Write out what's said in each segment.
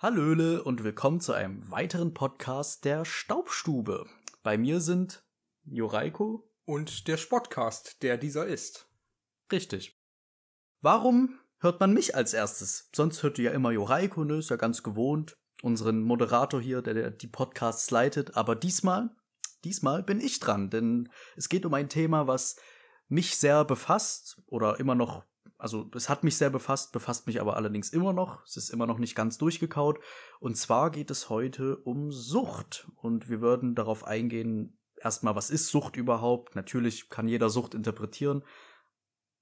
Hallöle und willkommen zu einem weiteren Podcast der Staubstube. Bei mir sind Joraiko und der Spotcast, der dieser ist. Richtig. Warum hört man mich als erstes? Sonst hört ihr ja immer Joraiko, ne? Ist ja ganz gewohnt. Unseren Moderator hier, der, der die Podcasts leitet. Aber diesmal, diesmal bin ich dran, denn es geht um ein Thema, was mich sehr befasst oder immer noch also es hat mich sehr befasst, befasst mich aber allerdings immer noch. Es ist immer noch nicht ganz durchgekaut. Und zwar geht es heute um Sucht. Und wir würden darauf eingehen, erstmal, was ist Sucht überhaupt? Natürlich kann jeder Sucht interpretieren,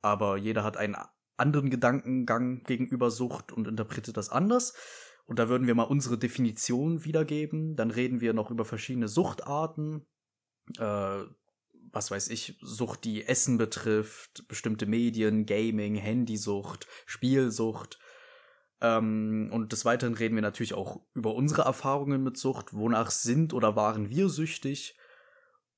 aber jeder hat einen anderen Gedankengang gegenüber Sucht und interpretiert das anders. Und da würden wir mal unsere Definition wiedergeben. Dann reden wir noch über verschiedene Suchtarten, äh, was weiß ich, Sucht, die Essen betrifft, bestimmte Medien, Gaming, Handysucht, Spielsucht. Ähm, und des Weiteren reden wir natürlich auch über unsere Erfahrungen mit Sucht, wonach sind oder waren wir süchtig.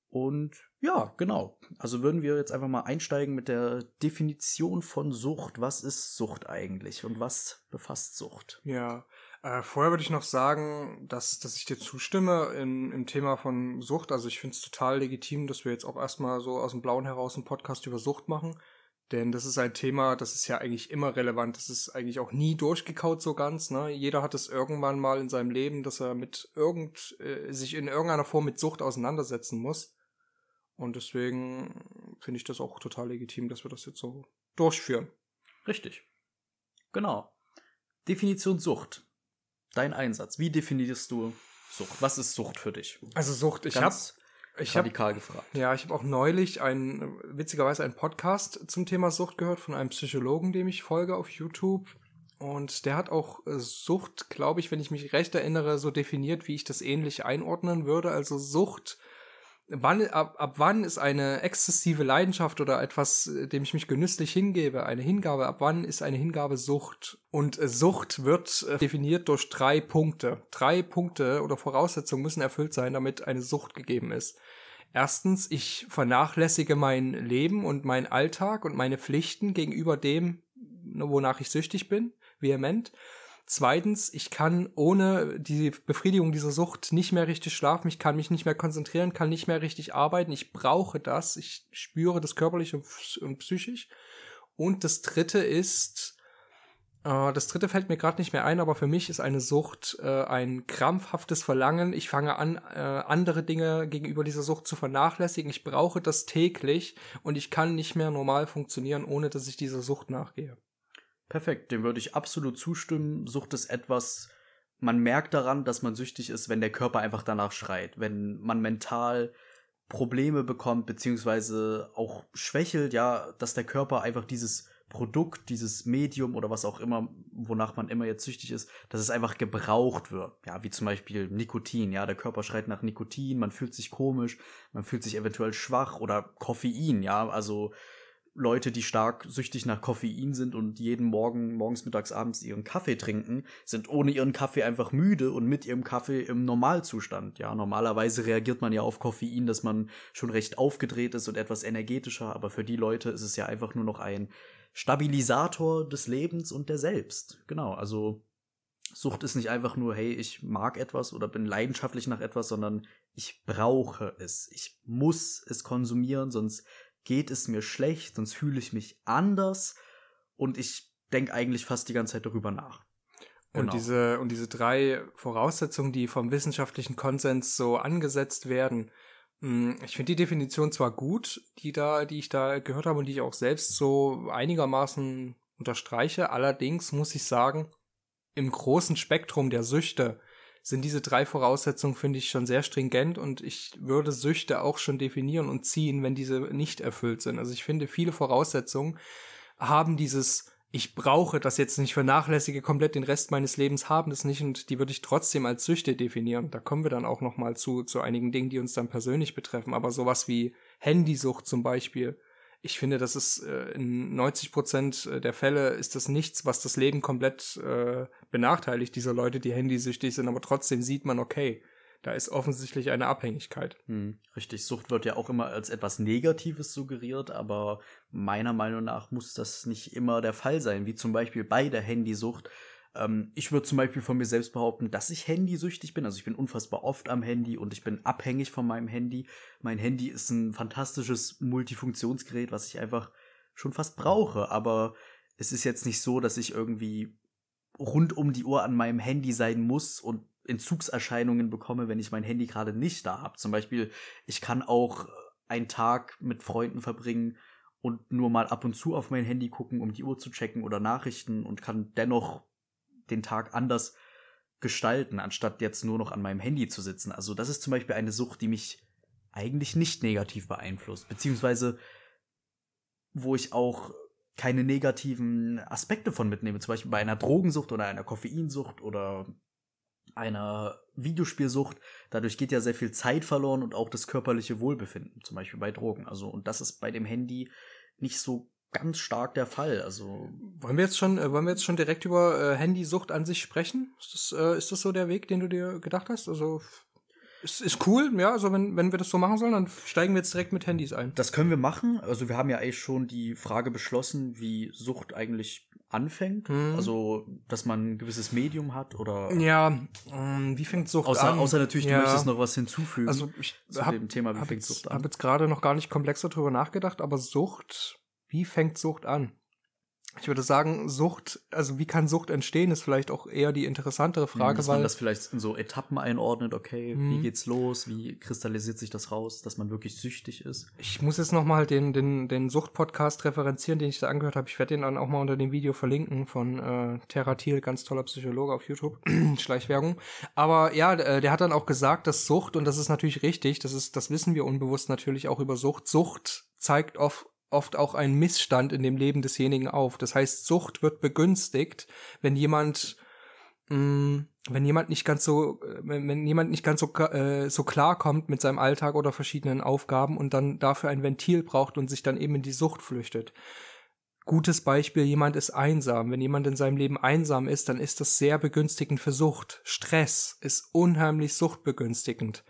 Und ja, genau. Also würden wir jetzt einfach mal einsteigen mit der Definition von Sucht. Was ist Sucht eigentlich und was befasst Sucht? Ja, äh, vorher würde ich noch sagen, dass, dass ich dir zustimme in, im Thema von Sucht. Also ich finde es total legitim, dass wir jetzt auch erstmal so aus dem Blauen heraus einen Podcast über Sucht machen. Denn das ist ein Thema, das ist ja eigentlich immer relevant. Das ist eigentlich auch nie durchgekaut so ganz. Ne? Jeder hat es irgendwann mal in seinem Leben, dass er mit irgend, äh, sich in irgendeiner Form mit Sucht auseinandersetzen muss. Und deswegen finde ich das auch total legitim, dass wir das jetzt so durchführen. Richtig. Genau. Definition Sucht dein Einsatz. Wie definierst du Sucht? Was ist Sucht für dich? Also Sucht, ich Ganz ich radikal hab, gefragt. Ja, ich habe auch neulich einen, witzigerweise einen Podcast zum Thema Sucht gehört von einem Psychologen, dem ich folge auf YouTube. Und der hat auch äh, Sucht, glaube ich, wenn ich mich recht erinnere, so definiert, wie ich das ähnlich einordnen würde. Also Sucht wann, ab, ab wann ist eine exzessive Leidenschaft oder etwas, dem ich mich genüsslich hingebe, eine Hingabe, ab wann ist eine Hingabe Sucht? Und äh, Sucht wird äh, definiert durch drei Punkte. Drei Punkte oder Voraussetzungen müssen erfüllt sein, damit eine Sucht gegeben ist. Erstens, ich vernachlässige mein Leben und meinen Alltag und meine Pflichten gegenüber dem, wonach ich süchtig bin, vehement. Zweitens, ich kann ohne die Befriedigung dieser Sucht nicht mehr richtig schlafen, ich kann mich nicht mehr konzentrieren, kann nicht mehr richtig arbeiten, ich brauche das, ich spüre das körperlich und psychisch. Und das Dritte ist, äh, das dritte fällt mir gerade nicht mehr ein, aber für mich ist eine Sucht äh, ein krampfhaftes Verlangen. Ich fange an, äh, andere Dinge gegenüber dieser Sucht zu vernachlässigen. Ich brauche das täglich und ich kann nicht mehr normal funktionieren, ohne dass ich dieser Sucht nachgehe. Perfekt, dem würde ich absolut zustimmen. Sucht ist etwas, man merkt daran, dass man süchtig ist, wenn der Körper einfach danach schreit, wenn man mental Probleme bekommt, beziehungsweise auch schwächelt, ja, dass der Körper einfach dieses Produkt, dieses Medium oder was auch immer, wonach man immer jetzt süchtig ist, dass es einfach gebraucht wird. Ja, wie zum Beispiel Nikotin. Ja, der Körper schreit nach Nikotin, man fühlt sich komisch, man fühlt sich eventuell schwach oder Koffein. Ja, also Leute, die stark süchtig nach Koffein sind und jeden Morgen, morgens, mittags, abends ihren Kaffee trinken, sind ohne ihren Kaffee einfach müde und mit ihrem Kaffee im Normalzustand. Ja, normalerweise reagiert man ja auf Koffein, dass man schon recht aufgedreht ist und etwas energetischer, aber für die Leute ist es ja einfach nur noch ein Stabilisator des Lebens und der selbst. Genau, also Sucht ist nicht einfach nur, hey, ich mag etwas oder bin leidenschaftlich nach etwas, sondern ich brauche es. Ich muss es konsumieren, sonst geht es mir schlecht, sonst fühle ich mich anders und ich denke eigentlich fast die ganze Zeit darüber nach. Genau. Und diese und diese drei Voraussetzungen, die vom wissenschaftlichen Konsens so angesetzt werden, hm, ich finde die Definition zwar gut, die da, die ich da gehört habe und die ich auch selbst so einigermaßen unterstreiche. Allerdings muss ich sagen, im großen Spektrum der Süchte sind diese drei Voraussetzungen, finde ich, schon sehr stringent und ich würde Süchte auch schon definieren und ziehen, wenn diese nicht erfüllt sind. Also ich finde, viele Voraussetzungen haben dieses ich brauche das jetzt nicht vernachlässige komplett den Rest meines Lebens haben das nicht und die würde ich trotzdem als Süchte definieren. Da kommen wir dann auch nochmal zu zu einigen Dingen, die uns dann persönlich betreffen. Aber sowas wie Handysucht zum Beispiel, ich finde, das ist äh, in 90 Prozent der Fälle ist das nichts, was das Leben komplett äh, benachteiligt diese Leute, die handysüchtig sind, aber trotzdem sieht man, okay, da ist offensichtlich eine Abhängigkeit. Hm, richtig, Sucht wird ja auch immer als etwas Negatives suggeriert, aber meiner Meinung nach muss das nicht immer der Fall sein, wie zum Beispiel bei der Handysucht. Ähm, ich würde zum Beispiel von mir selbst behaupten, dass ich handysüchtig bin. Also ich bin unfassbar oft am Handy und ich bin abhängig von meinem Handy. Mein Handy ist ein fantastisches Multifunktionsgerät, was ich einfach schon fast brauche, aber es ist jetzt nicht so, dass ich irgendwie rund um die Uhr an meinem Handy sein muss und Entzugserscheinungen bekomme, wenn ich mein Handy gerade nicht da habe. Zum Beispiel, ich kann auch einen Tag mit Freunden verbringen und nur mal ab und zu auf mein Handy gucken, um die Uhr zu checken oder Nachrichten und kann dennoch den Tag anders gestalten, anstatt jetzt nur noch an meinem Handy zu sitzen. Also das ist zum Beispiel eine Sucht, die mich eigentlich nicht negativ beeinflusst, beziehungsweise wo ich auch keine negativen Aspekte von mitnehme. Zum Beispiel bei einer Drogensucht oder einer Koffeinsucht oder einer Videospielsucht. Dadurch geht ja sehr viel Zeit verloren und auch das körperliche Wohlbefinden, zum Beispiel bei Drogen. Also, und das ist bei dem Handy nicht so ganz stark der Fall. Also wollen wir jetzt schon, äh, wollen wir jetzt schon direkt über äh, Handysucht an sich sprechen? Ist das, äh, ist das so der Weg, den du dir gedacht hast? Also ist, ist cool, ja, also wenn, wenn wir das so machen sollen, dann steigen wir jetzt direkt mit Handys ein. Das können wir machen. Also wir haben ja eigentlich schon die Frage beschlossen, wie Sucht eigentlich anfängt. Mhm. Also, dass man ein gewisses Medium hat oder. Ja, ähm, wie fängt Sucht außer, an? Außer natürlich, du ja. möchtest noch was hinzufügen. Also ich zu hab, dem Thema, wie fängt jetzt, Sucht an? Ich habe jetzt gerade noch gar nicht komplexer drüber nachgedacht, aber Sucht, wie fängt Sucht an? Ich würde sagen, Sucht, also wie kann Sucht entstehen, ist vielleicht auch eher die interessantere hm, Frage. Dass weil man das vielleicht in so Etappen einordnet, okay, mh. wie hm. geht's los, wie kristallisiert sich das raus, dass man wirklich süchtig ist. Ich muss jetzt nochmal den, den, den Sucht-Podcast referenzieren, den ich da angehört habe. Ich werde den dann auch mal unter dem Video verlinken von äh, Terra Thiel, ganz toller Psychologe auf YouTube, Schleichwerbung. Aber ja, äh, der hat dann auch gesagt, dass Sucht, und das ist natürlich richtig, das, ist, das wissen wir unbewusst natürlich auch über Sucht, Sucht zeigt oft oft auch ein Missstand in dem Leben desjenigen auf. Das heißt, Sucht wird begünstigt, wenn jemand mh, mm, wenn jemand nicht ganz so wenn, wenn jemand nicht ganz so äh, so klar kommt mit seinem Alltag oder verschiedenen Aufgaben und dann dafür ein Ventil braucht und sich dann eben in die Sucht flüchtet. Gutes Beispiel, jemand ist einsam. Wenn jemand in seinem Leben einsam ist, dann ist das sehr begünstigend für Sucht. Stress ist unheimlich suchtbegünstigend.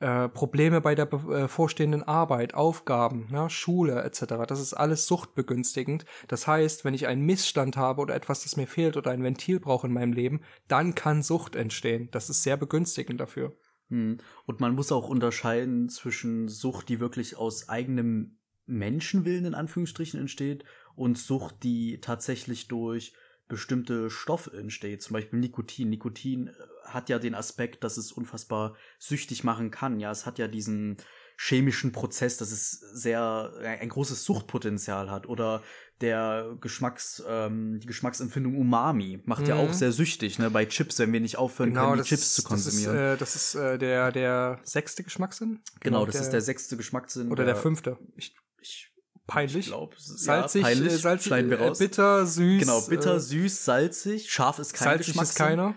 Äh, Probleme bei der bevorstehenden äh, Arbeit, Aufgaben, ne, Schule etc. Das ist alles suchtbegünstigend. Das heißt, wenn ich einen Missstand habe oder etwas, das mir fehlt oder ein Ventil brauche in meinem Leben, dann kann Sucht entstehen. Das ist sehr begünstigend dafür. Hm. Und man muss auch unterscheiden zwischen Sucht, die wirklich aus eigenem Menschenwillen in Anführungsstrichen entsteht und Sucht, die tatsächlich durch bestimmte Stoffe entsteht, zum Beispiel Nikotin. Nikotin äh, hat ja den Aspekt, dass es unfassbar süchtig machen kann. Ja, es hat ja diesen chemischen Prozess, dass es sehr äh, ein großes Suchtpotenzial hat oder der Geschmacks ähm, die Geschmacksempfindung Umami macht mhm. ja auch mhm. sehr süchtig ne bei Chips, wenn wir nicht aufhören genau, können, die Chips ist, zu konsumieren. Das ist, äh, das ist äh, der der sechste Geschmackssinn. Genau, genau das der, ist der sechste Geschmackssinn oder der, der fünfte. Ich, ich peinlich. Ich glaub, salzig, ja, äh, peinlich, salzig, äh, bitter, süß. Genau, bitter, äh, süß, salzig. Scharf ist kein Geschmackssinn. Salzig ist keiner.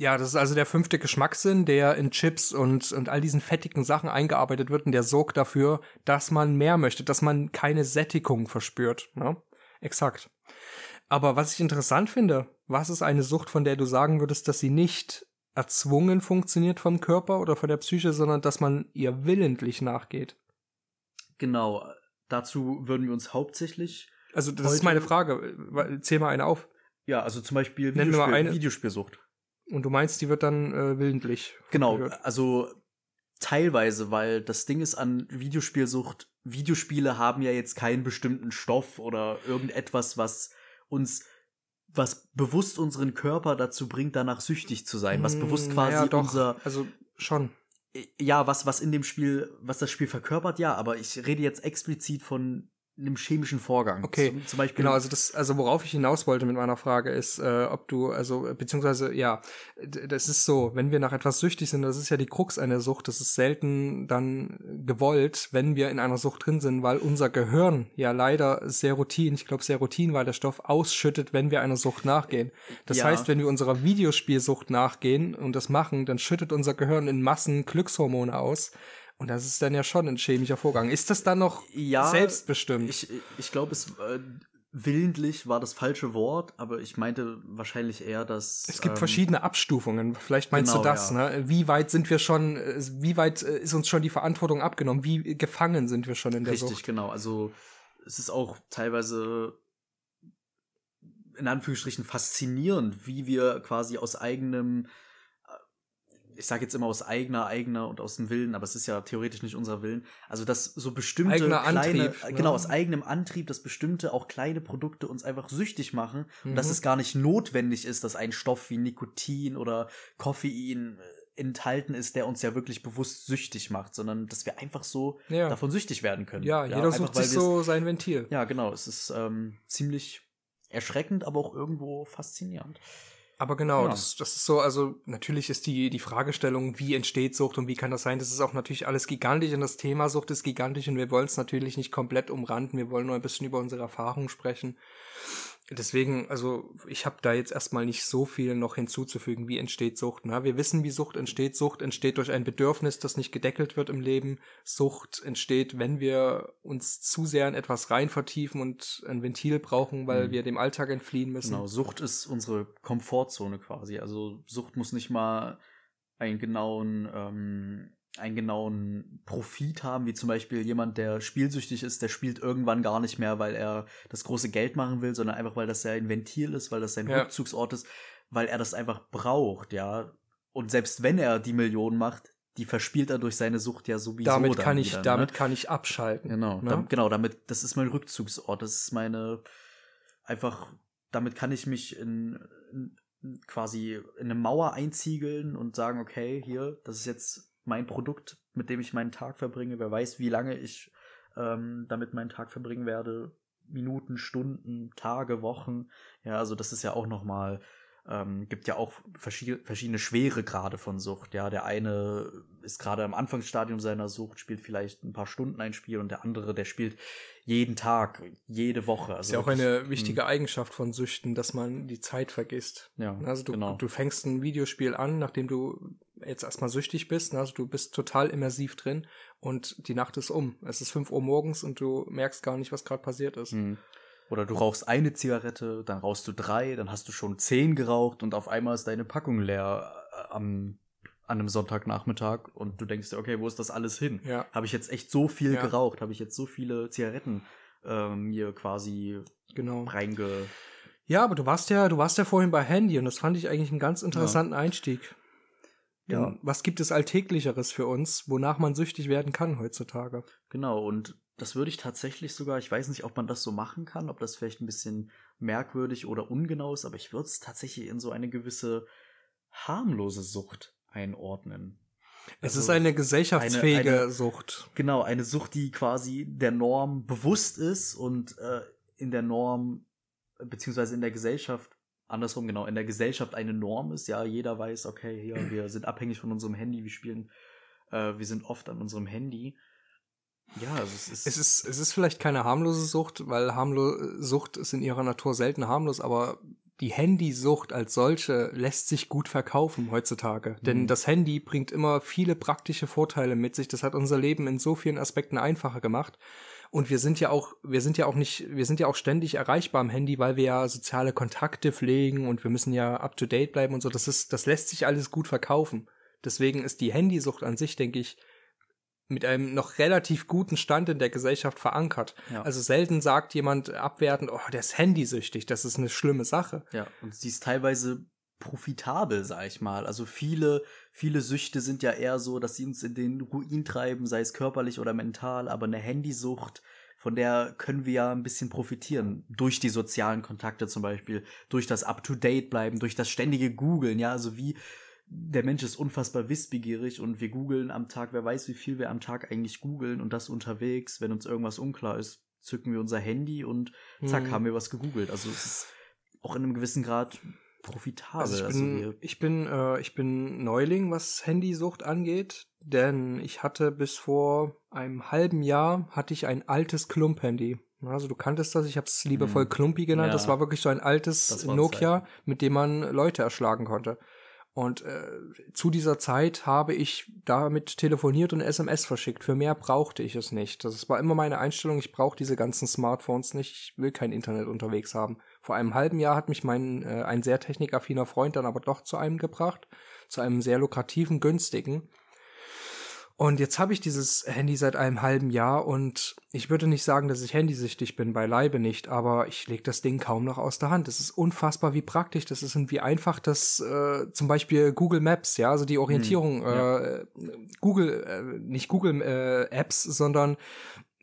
Ja, das ist also der fünfte Geschmackssinn, der in Chips und, und all diesen fettigen Sachen eingearbeitet wird und der sorgt dafür, dass man mehr möchte, dass man keine Sättigung verspürt. Ne? Exakt. Aber was ich interessant finde, was ist eine Sucht, von der du sagen würdest, dass sie nicht erzwungen funktioniert vom Körper oder von der Psyche, sondern dass man ihr willentlich nachgeht? Genau, dazu würden wir uns hauptsächlich. Also das ist meine Frage. Zähl mal eine auf. Ja, also zum Beispiel Videospiel, Videospielsucht. Und du meinst, die wird dann äh, willentlich? Genau, gehört. also teilweise, weil das Ding ist an Videospielsucht, Videospiele haben ja jetzt keinen bestimmten Stoff oder irgendetwas, was uns was bewusst unseren Körper dazu bringt, danach süchtig zu sein, was bewusst hm, quasi ja, doch. unser also schon ja, was was in dem Spiel, was das Spiel verkörpert, ja, aber ich rede jetzt explizit von einem chemischen Vorgang. Okay. Zum, zum Beispiel genau, also das, also worauf ich hinaus wollte mit meiner Frage ist, äh, ob du, also beziehungsweise ja, das ist so, wenn wir nach etwas süchtig sind, das ist ja die Krux einer Sucht, das ist selten dann gewollt, wenn wir in einer Sucht drin sind, weil unser Gehirn ja leider Serotin, ich glaube Serotin war der Stoff, ausschüttet, wenn wir einer Sucht nachgehen. Das ja. heißt, wenn wir unserer Videospielsucht nachgehen und das machen, dann schüttet unser Gehirn in Massen Glückshormone aus und das ist dann ja schon ein chemischer Vorgang. Ist das dann noch ja, selbstbestimmt? Ich, ich glaube, es äh, willentlich war das falsche Wort, aber ich meinte wahrscheinlich eher, dass. Es gibt ähm, verschiedene Abstufungen. Vielleicht meinst genau, du das, ja. ne? Wie weit sind wir schon, wie weit äh, ist uns schon die Verantwortung abgenommen? Wie gefangen sind wir schon in der Richtig, Sucht? genau. Also es ist auch teilweise in Anführungsstrichen faszinierend, wie wir quasi aus eigenem ich sage jetzt immer aus eigener, eigener und aus dem Willen, aber es ist ja theoretisch nicht unser Willen. Also, dass so bestimmte Eigener kleine, Antrieb, ne? genau, aus eigenem Antrieb, dass bestimmte auch kleine Produkte uns einfach süchtig machen mhm. und dass mhm. es gar nicht notwendig ist, dass ein Stoff wie Nikotin oder Koffein äh, enthalten ist, der uns ja wirklich bewusst süchtig macht, sondern dass wir einfach so ja. davon süchtig werden können. Ja, ja jeder sucht sich so sein Ventil. Ja, genau. Es ist ähm, ziemlich erschreckend, aber auch irgendwo faszinierend. Aber genau, ja. das, das ist so, also natürlich ist die, die Fragestellung, wie entsteht Sucht und wie kann das sein, das ist auch natürlich alles gigantisch und das Thema Sucht ist gigantisch und wir wollen es natürlich nicht komplett umranden, wir wollen nur ein bisschen über unsere Erfahrungen sprechen deswegen, also ich habe da jetzt erstmal nicht so viel noch hinzuzufügen, wie entsteht Sucht. Na, ne? wir wissen, wie Sucht entsteht. Sucht entsteht durch ein Bedürfnis, das nicht gedeckelt wird im Leben. Sucht entsteht, wenn wir uns zu sehr in etwas rein vertiefen und ein Ventil brauchen, weil mhm. wir dem Alltag entfliehen müssen. Genau, Sucht ist unsere Komfortzone quasi. Also Sucht muss nicht mal einen genauen ähm, einen genauen Profit haben, wie zum Beispiel jemand, der spielsüchtig ist, der spielt irgendwann gar nicht mehr, weil er das große Geld machen will, sondern einfach, weil das sein Ventil ist, weil das sein ja. Rückzugsort ist, weil er das einfach braucht, ja. Und selbst wenn er die Millionen macht, die verspielt er durch seine Sucht ja sowieso. Damit kann ich, wieder, damit ne? kann ich abschalten. Genau, ne? da, genau, damit, das ist mein Rückzugsort, das ist meine, einfach, damit kann ich mich in, in quasi in eine Mauer einziegeln und sagen, okay, hier, das ist jetzt mein Produkt, mit dem ich meinen Tag verbringe. Wer weiß, wie lange ich ähm, damit meinen Tag verbringen werde. Minuten, Stunden, Tage, Wochen. Ja, also das ist ja auch nochmal, ähm, gibt ja auch verschied verschiedene Schwere gerade von Sucht. Ja, der eine ist gerade am Anfangsstadium seiner Sucht, spielt vielleicht ein paar Stunden ein Spiel und der andere, der spielt jeden Tag, jede Woche. Also ist ja auch eine wichtige hm. Eigenschaft von Süchten, dass man die Zeit vergisst. Ja, also du, genau. du fängst ein Videospiel an, nachdem du jetzt erstmal süchtig bist. Ne? Also du bist total immersiv drin und die Nacht ist um. Es ist 5 Uhr morgens und du merkst gar nicht, was gerade passiert ist. Mhm. Oder du rauchst eine Zigarette, dann rauchst du drei, dann hast du schon zehn geraucht und auf einmal ist deine Packung leer äh, am, an einem Sonntagnachmittag und du denkst dir, okay, wo ist das alles hin? Ja. Habe ich jetzt echt so viel ja. geraucht? Habe ich jetzt so viele Zigaretten ähm, mir quasi genau. reinge... Ja, aber du warst ja, du warst ja vorhin bei Handy und das fand ich eigentlich einen ganz interessanten ja. Einstieg. Ja. Ähm, was gibt es Alltäglicheres für uns, wonach man süchtig werden kann heutzutage? Genau, und das würde ich tatsächlich sogar, ich weiß nicht, ob man das so machen kann, ob das vielleicht ein bisschen merkwürdig oder ungenau ist, aber ich würde es tatsächlich in so eine gewisse harmlose Sucht einordnen. Es also ist eine gesellschaftsfähige eine, eine, Sucht. Genau, eine Sucht, die quasi der Norm bewusst ist und äh, in der Norm beziehungsweise in der Gesellschaft andersrum, genau, in der Gesellschaft eine Norm ist. Ja, jeder weiß, okay, hier, wir sind abhängig von unserem Handy, wir spielen, äh, wir sind oft an unserem Handy. Ja, also es ist. Es ist, es ist vielleicht keine harmlose Sucht, weil harmlose Sucht ist in ihrer Natur selten harmlos, aber die Handysucht als solche lässt sich gut verkaufen heutzutage. Mhm. Denn das Handy bringt immer viele praktische Vorteile mit sich. Das hat unser Leben in so vielen Aspekten einfacher gemacht. Und wir sind ja auch, wir sind ja auch nicht, wir sind ja auch ständig erreichbar am Handy, weil wir ja soziale Kontakte pflegen und wir müssen ja up to date bleiben und so. Das ist, das lässt sich alles gut verkaufen. Deswegen ist die Handysucht an sich, denke ich, mit einem noch relativ guten Stand in der Gesellschaft verankert. Ja. Also selten sagt jemand abwertend, oh, der ist handysüchtig, das ist eine schlimme Sache. Ja, und sie ist teilweise profitabel, sag ich mal. Also viele, viele Süchte sind ja eher so, dass sie uns in den Ruin treiben, sei es körperlich oder mental, aber eine Handysucht, von der können wir ja ein bisschen profitieren. Durch die sozialen Kontakte zum Beispiel, durch das Up-to-Date bleiben, durch das ständige Googeln, ja, also wie der Mensch ist unfassbar wissbegierig und wir googeln am Tag, wer weiß, wie viel wir am Tag eigentlich googeln und das unterwegs, wenn uns irgendwas unklar ist, zücken wir unser Handy und zack, hm. haben wir was gegoogelt. Also es ist auch in einem gewissen Grad profitabel. Also ich also bin, ich, bin äh, ich bin Neuling, was Handysucht angeht, denn ich hatte bis vor einem halben Jahr hatte ich ein altes Klump-Handy. Also du kanntest das, ich habe es liebevoll hm. Klumpi genannt. Ja. Das war wirklich so ein altes Nokia, Zeit. mit dem man Leute erschlagen konnte. Und äh, zu dieser Zeit habe ich damit telefoniert und SMS verschickt. Für mehr brauchte ich es nicht. Das war immer meine Einstellung. Ich brauche diese ganzen Smartphones nicht. Ich will kein Internet unterwegs haben. Vor einem halben Jahr hat mich mein äh, ein sehr technikaffiner Freund dann aber doch zu einem gebracht, zu einem sehr lukrativen, günstigen. Und jetzt habe ich dieses Handy seit einem halben Jahr und ich würde nicht sagen, dass ich handysüchtig bin, beileibe nicht, aber ich lege das Ding kaum noch aus der Hand. Es ist unfassbar, wie praktisch das ist und wie einfach das äh, zum Beispiel Google Maps, ja, also die hm, Orientierung, hm, ja. äh, Google, äh, nicht Google äh, Apps, sondern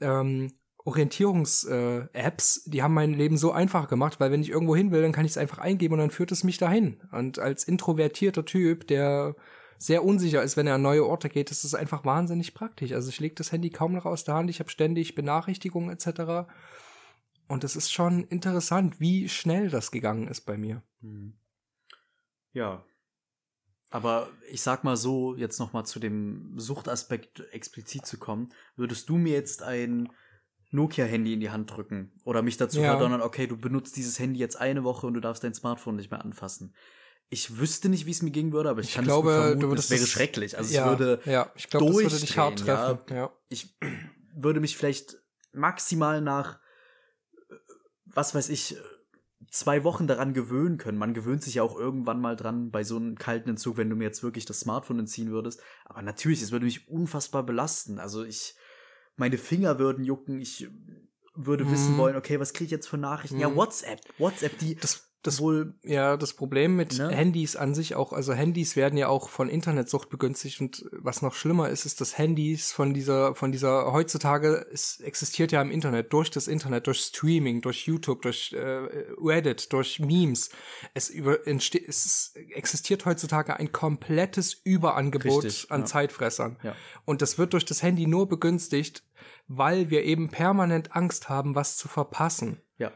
ähm, Orientierungs-Apps, äh, die haben mein Leben so einfach gemacht, weil wenn ich irgendwo hin will, dann kann ich es einfach eingeben und dann führt es mich dahin. Und als introvertierter Typ, der sehr unsicher ist, wenn er an neue Orte geht, ist es einfach wahnsinnig praktisch. Also ich lege das Handy kaum noch aus der Hand, ich habe ständig Benachrichtigungen etc. Und es ist schon interessant, wie schnell das gegangen ist bei mir. Hm. Ja. Aber ich sag mal so, jetzt nochmal zu dem Suchtaspekt explizit zu kommen, würdest du mir jetzt ein Nokia-Handy in die Hand drücken oder mich dazu ja. verdonnern, okay, du benutzt dieses Handy jetzt eine Woche und du darfst dein Smartphone nicht mehr anfassen. Ich wüsste nicht, wie es mir gehen würde, aber ich, ich kann glaube, es mir vermuten, würdest, es wäre schrecklich. Also ja, es würde ja, ich glaube, das würde dich hart treffen. Ja. ja. Ich würde mich vielleicht maximal nach was weiß ich zwei Wochen daran gewöhnen können. Man gewöhnt sich ja auch irgendwann mal dran bei so einem kalten Entzug, wenn du mir jetzt wirklich das Smartphone entziehen würdest. Aber natürlich, es würde mich unfassbar belasten. Also ich meine Finger würden jucken, ich würde mhm. wissen wollen, okay, was kriege ich jetzt für Nachrichten? Mhm. Ja, WhatsApp, WhatsApp, die das das wohl ja das Problem mit ne? Handys an sich auch, also Handys werden ja auch von Internetsucht begünstigt und was noch schlimmer ist, ist, dass Handys von dieser, von dieser, heutzutage es existiert ja im Internet, durch das Internet, durch Streaming, durch YouTube, durch äh, Reddit, durch Memes, es über entsteht, es existiert heutzutage ein komplettes Überangebot Richtig, an ja. Zeitfressern. Ja. Und das wird durch das Handy nur begünstigt, weil wir eben permanent Angst haben, was zu verpassen. Ja.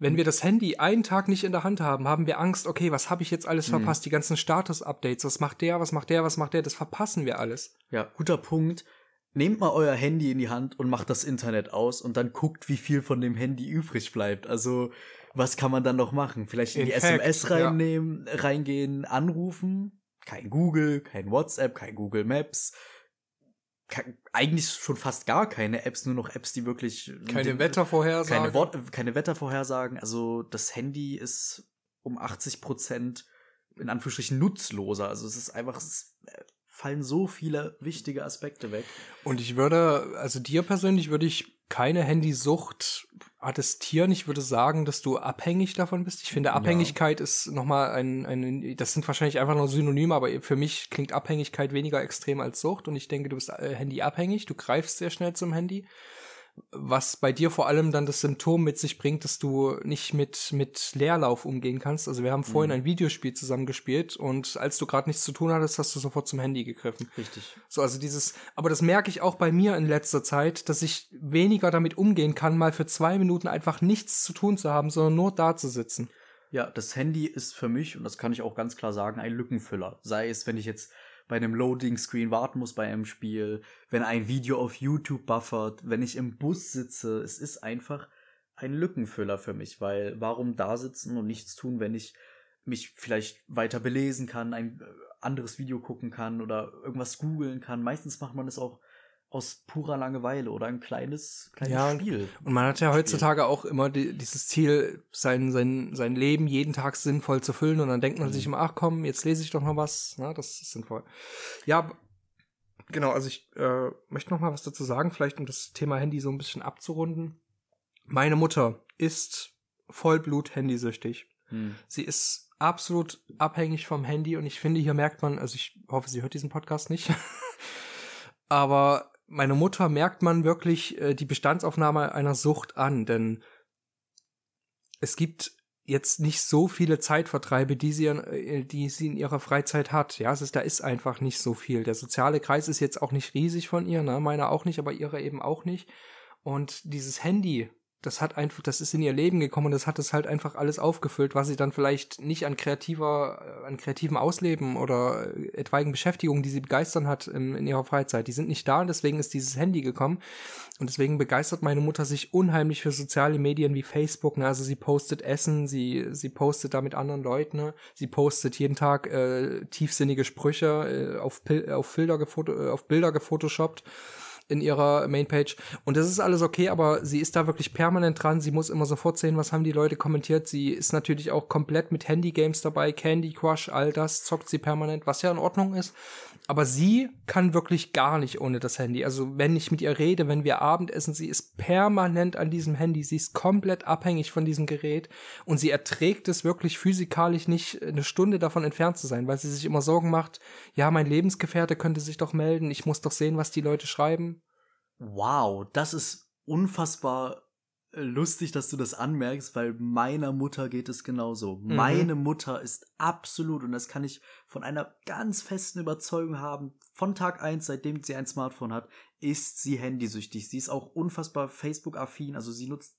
Wenn wir das Handy einen Tag nicht in der Hand haben, haben wir Angst, okay, was habe ich jetzt alles mhm. verpasst? Mhm. Die ganzen Status-Updates, was macht der, was macht der, was macht der, das verpassen wir alles. Ja, guter Punkt. Nehmt mal euer Handy in die Hand und macht das Internet aus und dann guckt, wie viel von dem Handy übrig bleibt. Also, was kann man dann noch machen? Vielleicht in, in die fact, SMS reinnehmen, ja. reingehen, anrufen? Kein Google, kein WhatsApp, kein Google Maps eigentlich schon fast gar keine Apps, nur noch Apps, die wirklich keine Wettervorhersagen, keine, Wort, keine Wettervorhersagen. Also das Handy ist um 80 Prozent in Anführungsstrichen nutzloser. Also es ist einfach, es äh, fallen so viele wichtige Aspekte weg. Und ich würde, also dir persönlich würde ich keine Handysucht attestieren. Ich würde sagen, dass du abhängig davon bist. Ich finde, Abhängigkeit ja. ist nochmal ein, ein, das sind wahrscheinlich einfach nur Synonyme, aber für mich klingt Abhängigkeit weniger extrem als Sucht und ich denke, du bist äh, handyabhängig, du greifst sehr schnell zum Handy was bei dir vor allem dann das Symptom mit sich bringt, dass du nicht mit, mit Leerlauf umgehen kannst. Also wir haben vorhin mhm. ein Videospiel zusammengespielt und als du gerade nichts zu tun hattest, hast du sofort zum Handy gegriffen. Richtig. So, also dieses, aber das merke ich auch bei mir in letzter Zeit, dass ich weniger damit umgehen kann, mal für zwei Minuten einfach nichts zu tun zu haben, sondern nur da zu sitzen. Ja, das Handy ist für mich, und das kann ich auch ganz klar sagen, ein Lückenfüller. Sei es, wenn ich jetzt bei einem Loading-Screen warten muss bei einem Spiel, wenn ein Video auf YouTube buffert, wenn ich im Bus sitze. Es ist einfach ein Lückenfüller für mich, weil warum da sitzen und nichts tun, wenn ich mich vielleicht weiter belesen kann, ein äh, anderes Video gucken kann oder irgendwas googeln kann. Meistens macht man es auch aus purer Langeweile oder ein kleines, kleines ja, Spiel. Und man hat ja heutzutage Spiel. auch immer die, dieses Ziel, sein, sein, sein Leben jeden Tag sinnvoll zu füllen und dann denkt man mhm. sich immer, ach komm, jetzt lese ich doch noch was. Na, ne, das ist sinnvoll. Ja, genau, also ich äh, möchte noch mal was dazu sagen, vielleicht um das Thema Handy so ein bisschen abzurunden. Meine Mutter ist Vollblut-Handysüchtig. Mhm. Sie ist absolut abhängig vom Handy und ich finde, hier merkt man, also ich hoffe, sie hört diesen Podcast nicht, aber meine Mutter merkt man wirklich äh, die Bestandsaufnahme einer Sucht an, denn es gibt jetzt nicht so viele Zeitvertreibe, die sie, in, äh, die sie in ihrer Freizeit hat. Ja, es ist, da ist einfach nicht so viel. Der soziale Kreis ist jetzt auch nicht riesig von ihr, ne? meiner auch nicht, aber ihrer eben auch nicht. Und dieses Handy, das hat einfach, das ist in ihr Leben gekommen und das hat es halt einfach alles aufgefüllt, was sie dann vielleicht nicht an kreativer, äh, an kreativem Ausleben oder äh, etwaigen Beschäftigungen, die sie begeistern hat in, in ihrer Freizeit. Die sind nicht da und deswegen ist dieses Handy gekommen und deswegen begeistert meine Mutter sich unheimlich für soziale Medien wie Facebook. Ne? Also sie postet Essen, sie, sie postet da mit anderen Leuten, ne? sie postet jeden Tag äh, tiefsinnige Sprüche äh, auf, auf, Filter äh, auf Bilder gefotoshoppt in ihrer Mainpage. Und das ist alles okay, aber sie ist da wirklich permanent dran. Sie muss immer sofort sehen, was haben die Leute kommentiert. Sie ist natürlich auch komplett mit Handygames dabei, Candy Crush, all das zockt sie permanent, was ja in Ordnung ist. Aber sie kann wirklich gar nicht ohne das Handy. Also wenn ich mit ihr rede, wenn wir Abendessen, sie ist permanent an diesem Handy. Sie ist komplett abhängig von diesem Gerät und sie erträgt es wirklich physikalisch nicht, eine Stunde davon entfernt zu sein, weil sie sich immer Sorgen macht. Ja, mein Lebensgefährte könnte sich doch melden. Ich muss doch sehen, was die Leute schreiben. Wow, das ist unfassbar lustig, dass du das anmerkst, weil meiner Mutter geht es genauso. Mhm. Meine Mutter ist absolut, und das kann ich von einer ganz festen Überzeugung haben, von Tag eins, seitdem sie ein Smartphone hat, ist sie handysüchtig. Sie ist auch unfassbar Facebook-affin, also sie nutzt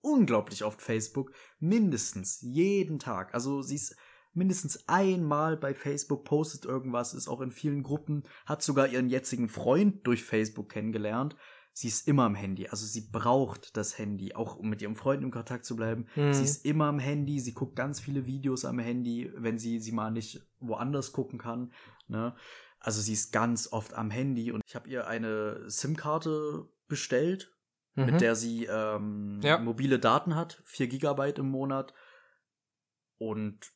unglaublich oft Facebook, mindestens jeden Tag. Also sie ist mindestens einmal bei Facebook, postet irgendwas, ist auch in vielen Gruppen, hat sogar ihren jetzigen Freund durch Facebook kennengelernt sie ist immer am Handy. Also sie braucht das Handy, auch um mit ihrem Freund in Kontakt zu bleiben. Mhm. Sie ist immer am Handy, sie guckt ganz viele Videos am Handy, wenn sie sie mal nicht woanders gucken kann. Ne? Also sie ist ganz oft am Handy und ich habe ihr eine SIM-Karte bestellt, mhm. mit der sie ähm, ja. mobile Daten hat, 4 Gigabyte im Monat. Und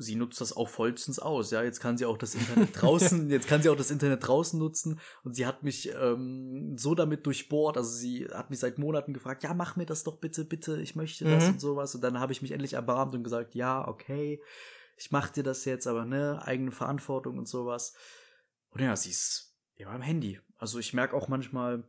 sie nutzt das auch vollstens aus. Ja, jetzt kann sie auch das Internet draußen, jetzt kann sie auch das Internet draußen nutzen. Und sie hat mich ähm, so damit durchbohrt. Also sie hat mich seit Monaten gefragt, ja, mach mir das doch bitte, bitte, ich möchte das mhm. und sowas. Und dann habe ich mich endlich erbarmt und gesagt, ja, okay, ich mach dir das jetzt, aber ne, eigene Verantwortung und sowas. Und ja, sie ist immer am Handy. Also ich merke auch manchmal,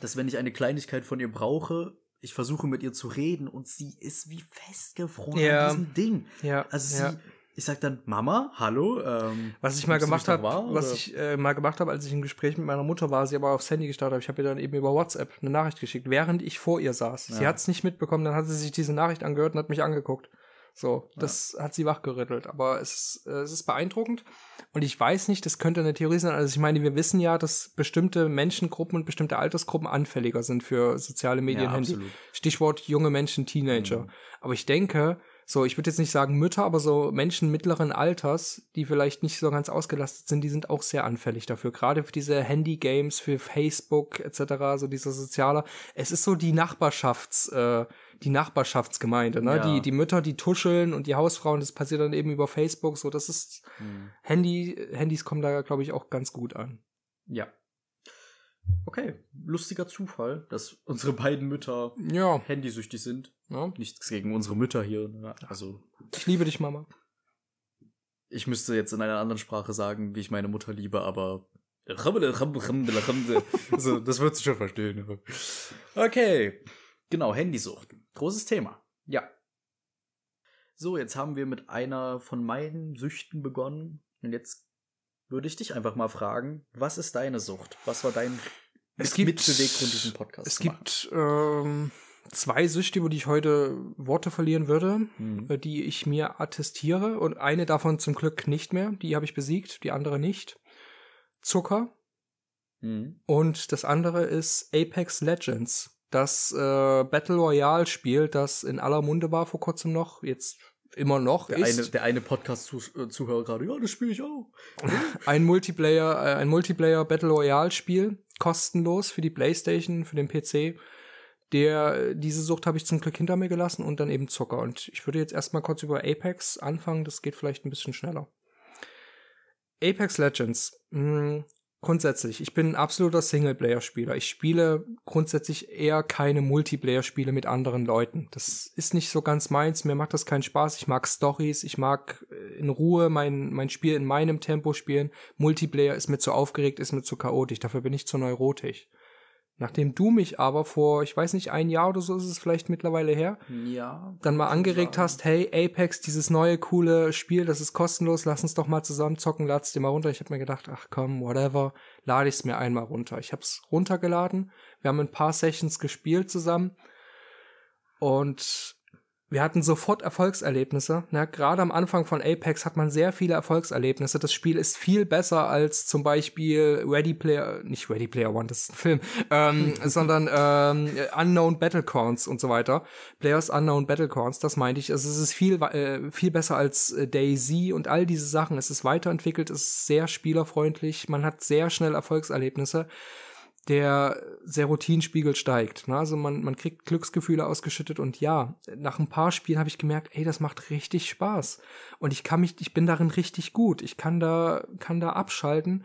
dass wenn ich eine Kleinigkeit von ihr brauche, ich versuche mit ihr zu reden und sie ist wie festgefroren ja. an diesem Ding. Ja. Also sie, ja. ich sag dann, Mama, hallo. Ähm, was ich mal gemacht habe, was ich äh, mal gemacht habe, als ich im Gespräch mit meiner Mutter war, sie aber aufs Handy gestartet habe, ich habe ihr dann eben über WhatsApp eine Nachricht geschickt, während ich vor ihr saß. Ja. Sie hat es nicht mitbekommen, dann hat sie sich diese Nachricht angehört und hat mich angeguckt. So, das ja. hat sie wachgerüttelt. Aber es, äh, es ist beeindruckend. Und ich weiß nicht, das könnte eine Theorie sein. Also ich meine, wir wissen ja, dass bestimmte Menschengruppen und bestimmte Altersgruppen anfälliger sind für soziale Medien. Ja, Stichwort junge Menschen, Teenager. Mhm. Aber ich denke, so, ich würde jetzt nicht sagen Mütter, aber so Menschen mittleren Alters, die vielleicht nicht so ganz ausgelastet sind, die sind auch sehr anfällig dafür. Gerade für diese Handy-Games, für Facebook etc., so dieser soziale. Es ist so die Nachbarschafts, äh, die Nachbarschaftsgemeinde, ne? Ja. Die, die Mütter, die tuscheln und die Hausfrauen, das passiert dann eben über Facebook. So, das ist mhm. Handy, Handys kommen da, glaube ich, auch ganz gut an. Ja, Okay, lustiger Zufall, dass unsere beiden Mütter ja. handysüchtig sind. Ja, ne? nichts gegen unsere Mütter hier. Ne? Also. Ich liebe dich, Mama. Ich müsste jetzt in einer anderen Sprache sagen, wie ich meine Mutter liebe, aber. also, das wird sie schon verstehen. Ne? Okay. Genau, Handysucht. Großes Thema. Ja. So, jetzt haben wir mit einer von meinen Süchten begonnen. Und jetzt würde ich dich einfach mal fragen, was ist deine Sucht? Was war dein es gibt, Mitbeweggrund, diesen Podcast Es gibt. Ähm zwei Süchte, über die ich heute Worte verlieren würde, mhm. Äh, die ich mir attestiere. Und eine davon zum Glück nicht mehr. Die habe ich besiegt, die andere nicht. Zucker. Mhm. Und das andere ist Apex Legends. Das äh, Battle Royale Spiel, das in aller Munde war vor kurzem noch, jetzt immer noch der ist. Eine, der eine Podcast-Zuhörer äh, gerade, ja, das spiele ich auch. ein Multiplayer, äh, ein Multiplayer Battle Royale Spiel, kostenlos für die Playstation, für den PC der, diese Sucht habe ich zum Glück hinter mir gelassen und dann eben Zucker. Und ich würde jetzt erstmal kurz über Apex anfangen, das geht vielleicht ein bisschen schneller. Apex Legends. Mh, hm, grundsätzlich, ich bin ein absoluter Singleplayer-Spieler. Ich spiele grundsätzlich eher keine Multiplayer-Spiele mit anderen Leuten. Das ist nicht so ganz meins, mir macht das keinen Spaß. Ich mag Stories, ich mag äh, in Ruhe mein, mein Spiel in meinem Tempo spielen. Multiplayer ist mir zu aufgeregt, ist mir zu chaotisch, dafür bin ich zu neurotisch. Nachdem du mich aber vor, ich weiß nicht, ein Jahr oder so ist es vielleicht mittlerweile her, ja, dann mal angeregt sagen. hast, hey, Apex, dieses neue coole Spiel, das ist kostenlos, lass uns doch mal zusammen zocken, lad's dir mal runter. Ich hab mir gedacht, ach komm, whatever, lade ich's mir einmal runter. Ich hab's runtergeladen, wir haben ein paar Sessions gespielt zusammen und wir hatten sofort Erfolgserlebnisse. Ne? Gerade am Anfang von Apex hat man sehr viele Erfolgserlebnisse. Das Spiel ist viel besser als zum Beispiel Ready Player, nicht Ready Player One, das ist ein Film, ähm, sondern ähm, Unknown Battlecorns und so weiter. Players Unknown Battlecorns, das meinte ich. Also es ist viel, äh, viel besser als äh, Daisy und all diese Sachen. Es ist weiterentwickelt, es ist sehr spielerfreundlich, man hat sehr schnell Erfolgserlebnisse der Serotinspiegel steigt. Ne? Also man, man kriegt Glücksgefühle ausgeschüttet und ja, nach ein paar Spielen habe ich gemerkt, ey, das macht richtig Spaß. Und ich kann mich, ich bin darin richtig gut. Ich kann da, kann da abschalten.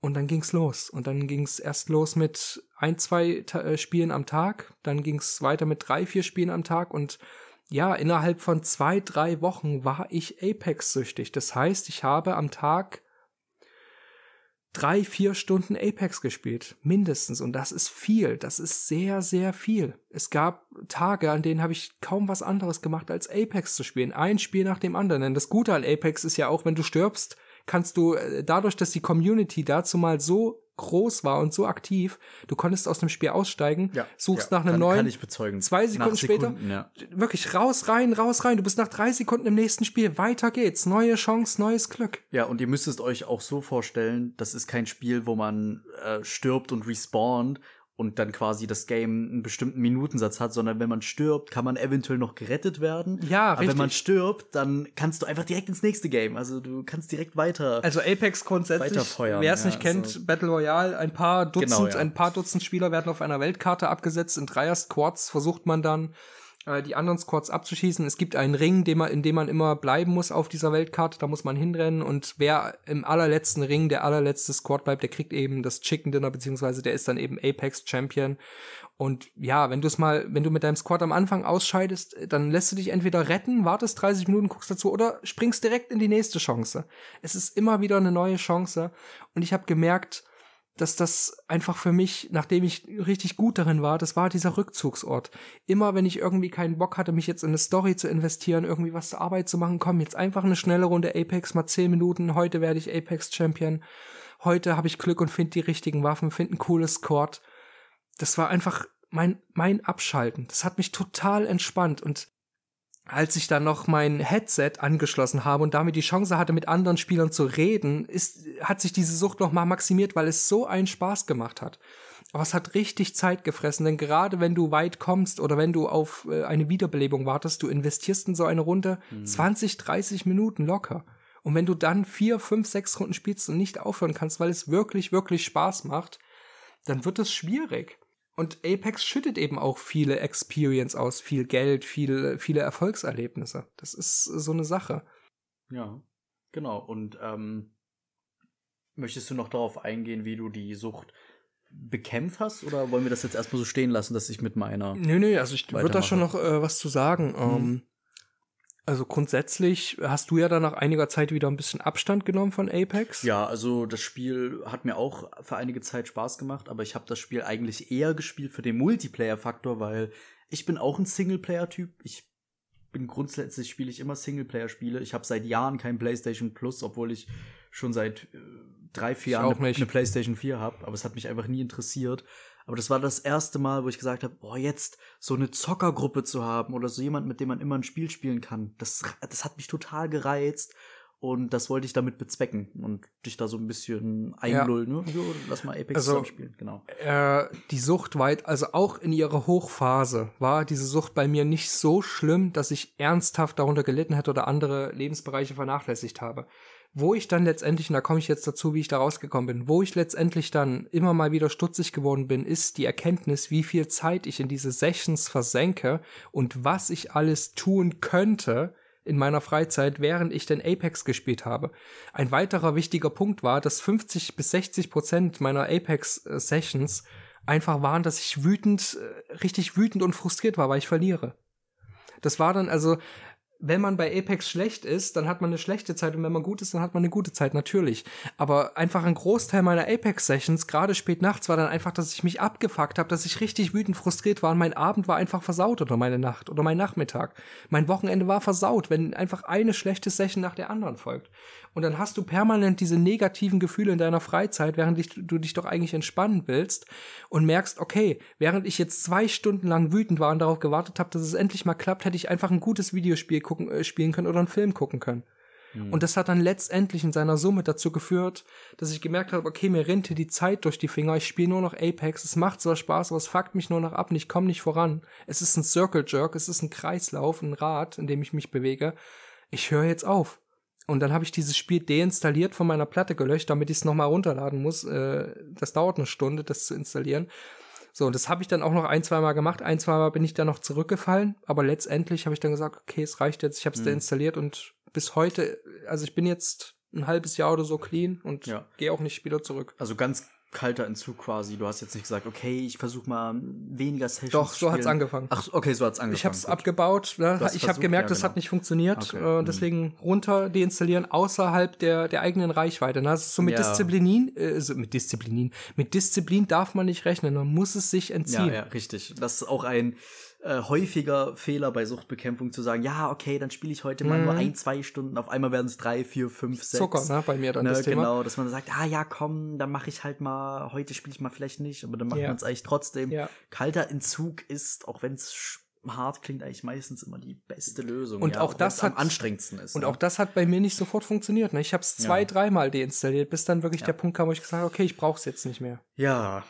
Und dann ging's los. Und dann ging's erst los mit ein, zwei Ta äh, Spielen am Tag. Dann ging's weiter mit drei, vier Spielen am Tag. Und ja, innerhalb von zwei, drei Wochen war ich Apex-süchtig. Das heißt, ich habe am Tag drei, vier Stunden Apex gespielt, mindestens. Und das ist viel, das ist sehr, sehr viel. Es gab Tage, an denen habe ich kaum was anderes gemacht, als Apex zu spielen. Ein Spiel nach dem anderen. Denn das Gute an Apex ist ja auch, wenn du stirbst, kannst du äh, dadurch, dass die Community dazu mal so groß war und so aktiv, du konntest aus dem Spiel aussteigen, ja, suchst ja, nach einem kann, neuen, kann ich bezeugen. zwei Sekunden, Sekunden später, ja. wirklich raus, rein, raus, rein, du bist nach drei Sekunden im nächsten Spiel, weiter geht's, neue Chance, neues Glück. Ja, und ihr müsstest euch auch so vorstellen, das ist kein Spiel, wo man äh, stirbt und respawnt, und dann quasi das Game einen bestimmten Minutensatz hat, sondern wenn man stirbt, kann man eventuell noch gerettet werden. Ja, Aber richtig. wenn man stirbt, dann kannst du einfach direkt ins nächste Game. Also du kannst direkt weiter. Also Apex grundsätzlich, wer es ja, nicht kennt, also Battle Royale, ein paar genau, Dutzend, genau, ja. ein paar Dutzend Spieler werden auf einer Weltkarte abgesetzt, in Dreier-Squads versucht man dann äh, die anderen Squads abzuschießen. Es gibt einen Ring, man, in dem man immer bleiben muss auf dieser Weltkarte. Da muss man hinrennen. Und wer im allerletzten Ring der allerletzte Squad bleibt, der kriegt eben das Chicken Dinner, beziehungsweise der ist dann eben Apex Champion. Und ja, wenn du es mal, wenn du mit deinem Squad am Anfang ausscheidest, dann lässt du dich entweder retten, wartest 30 Minuten, guckst dazu oder springst direkt in die nächste Chance. Es ist immer wieder eine neue Chance. Und ich habe gemerkt, dass das einfach für mich, nachdem ich richtig gut darin war, das war dieser Rückzugsort. Immer wenn ich irgendwie keinen Bock hatte, mich jetzt in eine Story zu investieren, irgendwie was zur Arbeit zu machen, komm, jetzt einfach eine schnelle Runde Apex, mal zehn Minuten, heute werde ich Apex Champion, heute habe ich Glück und finde die richtigen Waffen, finde ein cooles Squad. Das war einfach mein, mein Abschalten. Das hat mich total entspannt und als ich dann noch mein Headset angeschlossen habe und damit die Chance hatte, mit anderen Spielern zu reden, ist, hat sich diese Sucht noch mal maximiert, weil es so einen Spaß gemacht hat. Aber es hat richtig Zeit gefressen, denn gerade wenn du weit kommst oder wenn du auf äh, eine Wiederbelebung wartest, du investierst in so eine Runde mhm. 20, 30 Minuten locker. Und wenn du dann vier, fünf, sechs Runden spielst und nicht aufhören kannst, weil es wirklich, wirklich Spaß macht, dann wird es schwierig. Und Apex schüttet eben auch viele Experience aus, viel Geld, viel, viele Erfolgserlebnisse. Das ist so eine Sache. Ja, genau. Und ähm, möchtest du noch darauf eingehen, wie du die Sucht bekämpft hast? Oder wollen wir das jetzt erstmal so stehen lassen, dass ich mit meiner. Nö, nö, also ich würde da schon noch äh, was zu sagen. Mhm. Ähm, also grundsätzlich hast du ja dann nach einiger Zeit wieder ein bisschen Abstand genommen von Apex. Ja, also das Spiel hat mir auch für einige Zeit Spaß gemacht, aber ich habe das Spiel eigentlich eher gespielt für den Multiplayer-Faktor, weil ich bin auch ein Singleplayer-Typ. Ich bin grundsätzlich spiele ich immer Singleplayer-Spiele. Ich habe seit Jahren kein PlayStation Plus, obwohl ich schon seit äh, drei, vier ich Jahren eine, eine PlayStation 4 habe, aber es hat mich einfach nie interessiert. Aber das war das erste Mal, wo ich gesagt habe, boah, jetzt so eine Zockergruppe zu haben oder so jemand, mit dem man immer ein Spiel spielen kann, das, das hat mich total gereizt. Und das wollte ich damit bezwecken und dich da so ein bisschen einlullen. Ja. Ne? Lass mal Apex also, spielen, genau. Äh, die Sucht weit, also auch in ihrer Hochphase war diese Sucht bei mir nicht so schlimm, dass ich ernsthaft darunter gelitten hätte oder andere Lebensbereiche vernachlässigt habe wo ich dann letztendlich, und da komme ich jetzt dazu, wie ich da rausgekommen bin, wo ich letztendlich dann immer mal wieder stutzig geworden bin, ist die Erkenntnis, wie viel Zeit ich in diese Sessions versenke und was ich alles tun könnte, in meiner Freizeit, während ich den Apex gespielt habe. Ein weiterer wichtiger Punkt war, dass 50 bis 60 Prozent meiner Apex-Sessions äh, einfach waren, dass ich wütend, äh, richtig wütend und frustriert war, weil ich verliere. Das war dann also, wenn man bei Apex schlecht ist, dann hat man eine schlechte Zeit und wenn man gut ist, dann hat man eine gute Zeit, natürlich. Aber einfach ein Großteil meiner Apex-Sessions, gerade spät nachts, war dann einfach, dass ich mich abgefuckt habe, dass ich richtig wütend frustriert war und mein Abend war einfach versaut oder meine Nacht oder mein Nachmittag. Mein Wochenende war versaut, wenn einfach eine schlechte Session nach der anderen folgt. Und dann hast du permanent diese negativen Gefühle in deiner Freizeit, während dich, du dich doch eigentlich entspannen willst und merkst, okay, während ich jetzt zwei Stunden lang wütend war und darauf gewartet habe, dass es endlich mal klappt, hätte ich einfach ein gutes Videospiel gucken, äh, spielen können oder einen Film gucken können. Hm. Und das hat dann letztendlich in seiner Summe dazu geführt, dass ich gemerkt habe, okay, mir rennt hier die Zeit durch die Finger, ich spiele nur noch Apex, es macht zwar Spaß, aber es fuckt mich nur noch ab und ich komme nicht voran. Es ist ein Circle Jerk, es ist ein Kreislauf, ein Rad, in dem ich mich bewege. Ich höre jetzt auf. Und dann habe ich dieses Spiel deinstalliert von meiner Platte gelöscht, damit ich es nochmal runterladen muss. Äh, das dauert eine Stunde, das zu installieren. So, und das habe ich dann auch noch ein, zwei Mal gemacht. Ein, zwei Mal bin ich dann noch zurückgefallen, aber letztendlich habe ich dann gesagt, okay, es reicht jetzt, ich habe es mhm. deinstalliert und bis heute, also ich bin jetzt ein halbes Jahr oder so clean und ja. gehe auch nicht wieder zurück. Also ganz kalter Entzug quasi. Du hast jetzt nicht gesagt, okay, ich versuche mal weniger Sessions. Doch, so hat's angefangen. Ach, okay, so hat's angefangen. Ich habe es abgebaut. Ne? Ich habe gemerkt, ja, genau. das hat genau. nicht funktioniert. Okay. Äh, mhm. deswegen mhm. runter deinstallieren außerhalb der der eigenen Reichweite. Ne? Das also so mit ja. Disziplinin, äh, so mit Disziplinin, mit Disziplin darf man nicht rechnen. Man muss es sich entziehen. Ja, ja richtig. Das ist auch ein äh, häufiger Fehler bei Suchtbekämpfung zu sagen, ja, okay, dann spiele ich heute mal mhm. nur ein, zwei Stunden, auf einmal werden es drei, vier, fünf, sechs. Zucker, ne, bei mir dann ne, das Thema. Genau, dass man sagt, ah ja, komm, dann mache ich halt mal, heute spiele ich mal vielleicht nicht, aber dann macht ja. man es eigentlich trotzdem. Ja. Kalter Entzug ist, auch wenn es hart klingt eigentlich meistens immer die beste Lösung. Und ja, auch, auch das hat, am anstrengendsten ist. Und ne? auch das hat bei mir nicht sofort funktioniert. Ne? Ich habe es zwei, ja. dreimal deinstalliert, bis dann wirklich ja. der Punkt kam, wo ich gesagt habe, okay, ich brauche es jetzt nicht mehr. Ja.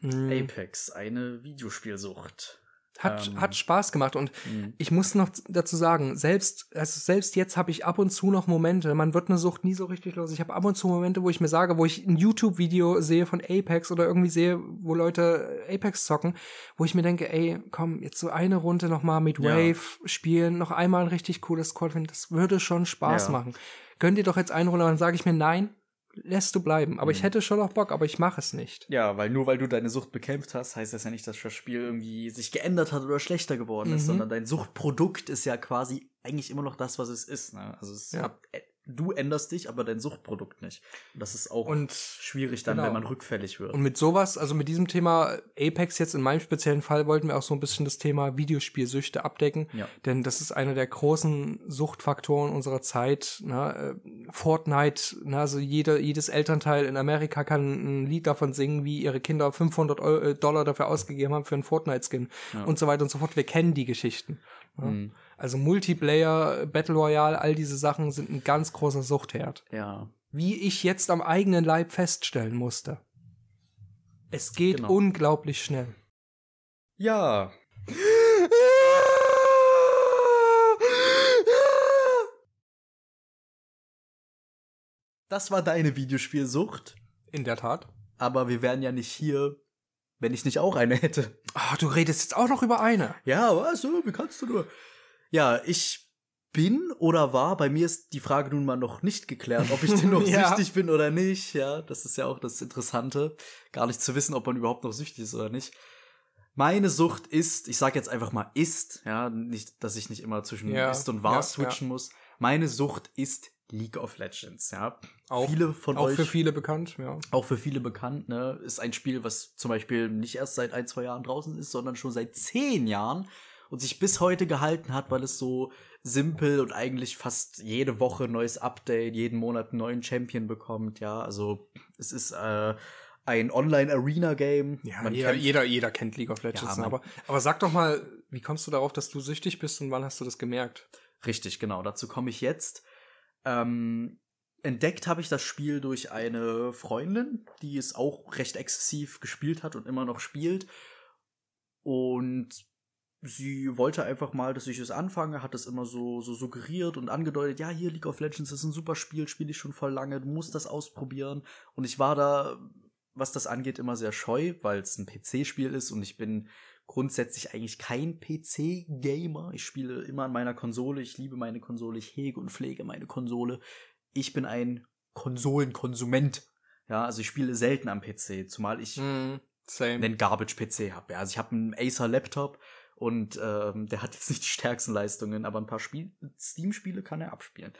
Mhm. Apex, eine Videospielsucht. Hat, ähm, hat Spaß gemacht und mh. ich muss noch dazu sagen, selbst, also selbst jetzt habe ich ab und zu noch Momente, man wird eine Sucht nie so richtig los. Ich habe ab und zu Momente, wo ich mir sage, wo ich ein YouTube-Video sehe von Apex oder irgendwie sehe, wo Leute Apex zocken, wo ich mir denke, ey, komm, jetzt so eine Runde nochmal mit Wave ja. spielen, noch einmal ein richtig cooles Squad, das würde schon Spaß ja. machen. Könnt ihr doch jetzt eine Runde, dann sage ich mir, nein, lässt du bleiben. Aber mhm. ich hätte schon noch Bock, aber ich mache es nicht. Ja, weil nur weil du deine Sucht bekämpft hast, heißt das ja nicht, dass das Spiel irgendwie sich geändert hat oder schlechter geworden mhm. ist, sondern dein Suchtprodukt ist ja quasi eigentlich immer noch das, was es ist. Ne? Also es ja. Äh, du änderst dich, aber dein Suchtprodukt nicht. Das ist auch und, schwierig dann, genau. wenn man rückfällig wird. Und mit sowas, also mit diesem Thema Apex jetzt in meinem speziellen Fall wollten wir auch so ein bisschen das Thema Videospielsüchte abdecken, ja. denn das ist einer der großen Suchtfaktoren unserer Zeit. Ne? Äh, Fortnite, ne? also jeder, jedes Elternteil in Amerika kann ein Lied davon singen, wie ihre Kinder 500 Euro, äh, Dollar dafür ausgegeben haben für einen Fortnite-Skin ja. und so weiter und so fort. Wir kennen die Geschichten. Ne. Mhm. Also Multiplayer, Battle Royale, all diese Sachen sind ein ganz großer Suchtherd. Ja. Wie ich jetzt am eigenen Leib feststellen musste. Es geht genau. unglaublich schnell. Ja. Das war deine Videospielsucht. In der Tat. Aber wir wären ja nicht hier, wenn ich nicht auch eine hätte. Ah, du redest jetzt auch noch über eine. Ja, was? Also, wie kannst du nur? Ja, ich bin oder war, bei mir ist die Frage nun mal noch nicht geklärt, ob ich denn noch ja. süchtig bin oder nicht. Ja, das ist ja auch das Interessante, gar nicht zu wissen, ob man überhaupt noch süchtig ist oder nicht. Meine Sucht ist, ich sag jetzt einfach mal ist, ja, nicht, dass ich nicht immer zwischen ja. ist und war ja, switchen muss. Meine Sucht ist League of Legends, ja. Auch, viele von auch euch, für viele bekannt, ja. Auch für viele bekannt, ne? Ist ein Spiel, was zum Beispiel nicht erst seit ein, zwei Jahren draußen ist, sondern schon seit zehn Jahren und sich bis heute gehalten hat, weil es so simpel und eigentlich fast jede Woche neues Update, jeden Monat einen neuen Champion bekommt, ja. Also es ist äh, ein Online-Arena-Game. Ja, jeder, jeder, jeder, kennt League of Legends. Ja, aber, aber sag doch mal, wie kommst du darauf, dass du süchtig bist und wann hast du das gemerkt? Richtig, genau. Dazu komme ich jetzt. Ähm, entdeckt habe ich das Spiel durch eine Freundin, die es auch recht exzessiv gespielt hat und immer noch spielt. Und sie wollte einfach mal, dass ich es anfange, hat es immer so, so suggeriert und angedeutet, ja, hier League of Legends ist ein super Spiel, spiele ich schon voll lange, du musst das ausprobieren. Und ich war da, was das angeht, immer sehr scheu, weil es ein PC-Spiel ist und ich bin grundsätzlich eigentlich kein PC-Gamer. Ich spiele immer an meiner Konsole, ich liebe meine Konsole, ich hege und pflege meine Konsole. Ich bin ein Konsolenkonsument. Ja, also ich spiele selten am PC, zumal ich mm, einen Garbage-PC habe. Ja, also ich habe einen Acer-Laptop, und ähm, der hat jetzt nicht die stärksten Leistungen, aber ein paar Spiel Steam-Spiele kann er abspielen.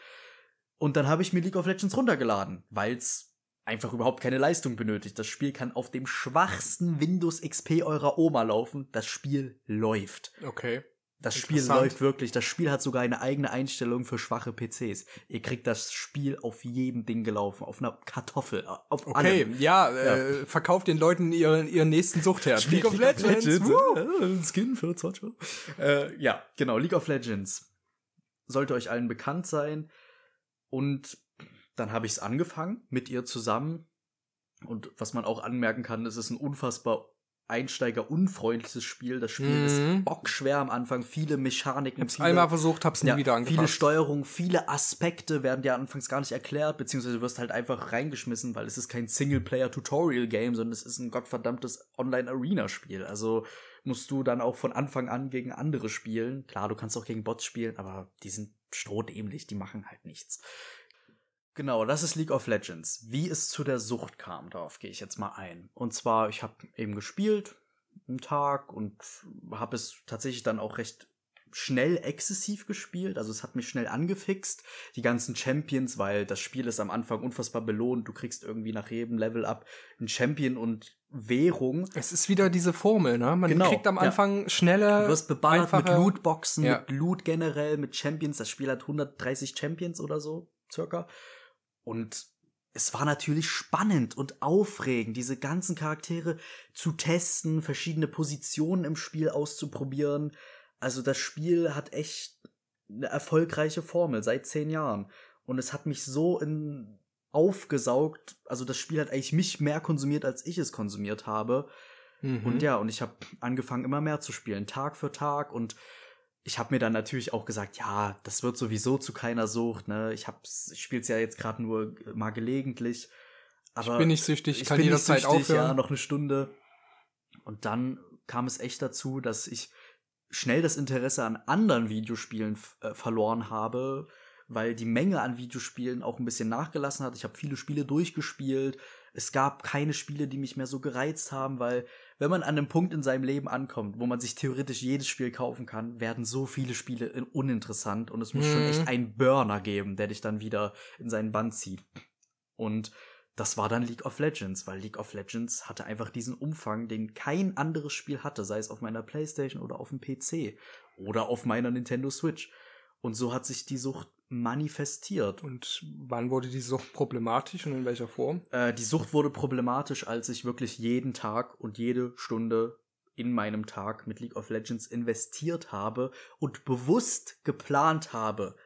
Und dann habe ich mir League of Legends runtergeladen, weil es einfach überhaupt keine Leistung benötigt. Das Spiel kann auf dem schwachsten Windows XP eurer Oma laufen. Das Spiel läuft. Okay. Das Spiel läuft wirklich. Das Spiel hat sogar eine eigene Einstellung für schwache PCs. Ihr kriegt das Spiel auf jedem Ding gelaufen, auf einer Kartoffel, auf Okay, allem. Ja, ja, Äh, verkauft den Leuten ihren, ihren nächsten Suchtherz. League, League of Legends. Legends. Woo! Äh, Skin für äh, Ja, genau, League of Legends. Sollte euch allen bekannt sein. Und dann habe ich es angefangen mit ihr zusammen. Und was man auch anmerken kann, es ist ein unfassbar Einsteiger unfreundliches Spiel. Das Spiel mhm. ist bockschwer am Anfang, viele Mechaniken. Hab's viele, einmal versucht, hab's nie ja, wieder angepasst. Viele Steuerungen, viele Aspekte werden dir anfangs gar nicht erklärt, beziehungsweise wirst halt einfach reingeschmissen, weil es ist kein Singleplayer-Tutorial-Game, sondern es ist ein gottverdammtes Online-Arena-Spiel. Also musst du dann auch von Anfang an gegen andere spielen. Klar, du kannst auch gegen Bots spielen, aber die sind strohähnlich, die machen halt nichts. Genau, das ist League of Legends. Wie es zu der Sucht kam, darauf gehe ich jetzt mal ein. Und zwar, ich habe eben gespielt, einen Tag, und habe es tatsächlich dann auch recht schnell exzessiv gespielt, also es hat mich schnell angefixt, die ganzen Champions, weil das Spiel ist am Anfang unfassbar belohnt, du kriegst irgendwie nach jedem Level up einen Champion und Währung. Es ist wieder diese Formel, ne? Man genau, kriegt am Anfang ja. schneller, du wirst beballert mit Lootboxen, ja. mit Loot generell, mit Champions, das Spiel hat 130 Champions oder so, circa. Und es war natürlich spannend und aufregend, diese ganzen Charaktere zu testen, verschiedene Positionen im Spiel auszuprobieren. Also das Spiel hat echt eine erfolgreiche Formel seit zehn Jahren. Und es hat mich so in aufgesaugt, also das Spiel hat eigentlich mich mehr konsumiert, als ich es konsumiert habe. Mhm. Und ja, und ich habe angefangen, immer mehr zu spielen, Tag für Tag und ich habe mir dann natürlich auch gesagt, ja, das wird sowieso zu keiner Sucht, ne? Ich hab's, ich spiel's ja jetzt gerade nur äh, mal gelegentlich. Aber ich bin nicht süchtig, ich kann bin jederzeit nicht süchtig, aufhören. Ja, noch eine Stunde. Und dann kam es echt dazu, dass ich schnell das Interesse an anderen Videospielen äh, verloren habe, weil die Menge an Videospielen auch ein bisschen nachgelassen hat. Ich habe viele Spiele durchgespielt. Es gab keine Spiele, die mich mehr so gereizt haben, weil wenn man an einem Punkt in seinem Leben ankommt, wo man sich theoretisch jedes Spiel kaufen kann, werden so viele Spiele uninteressant und es muss mhm. schon echt mhm. einen Burner geben, der dich dann wieder in seinen Bann zieht. Und das war dann League of Legends, weil League of Legends hatte einfach diesen Umfang, den kein anderes Spiel hatte, sei es auf meiner PlayStation oder auf dem PC oder auf meiner Nintendo Switch. Und so hat sich die Sucht manifestiert. Und wann wurde die Sucht problematisch und in welcher Form? Äh, die Sucht wurde problematisch, als ich wirklich jeden Tag und jede Stunde in meinem Tag mit League of Legends investiert habe und bewusst geplant habe,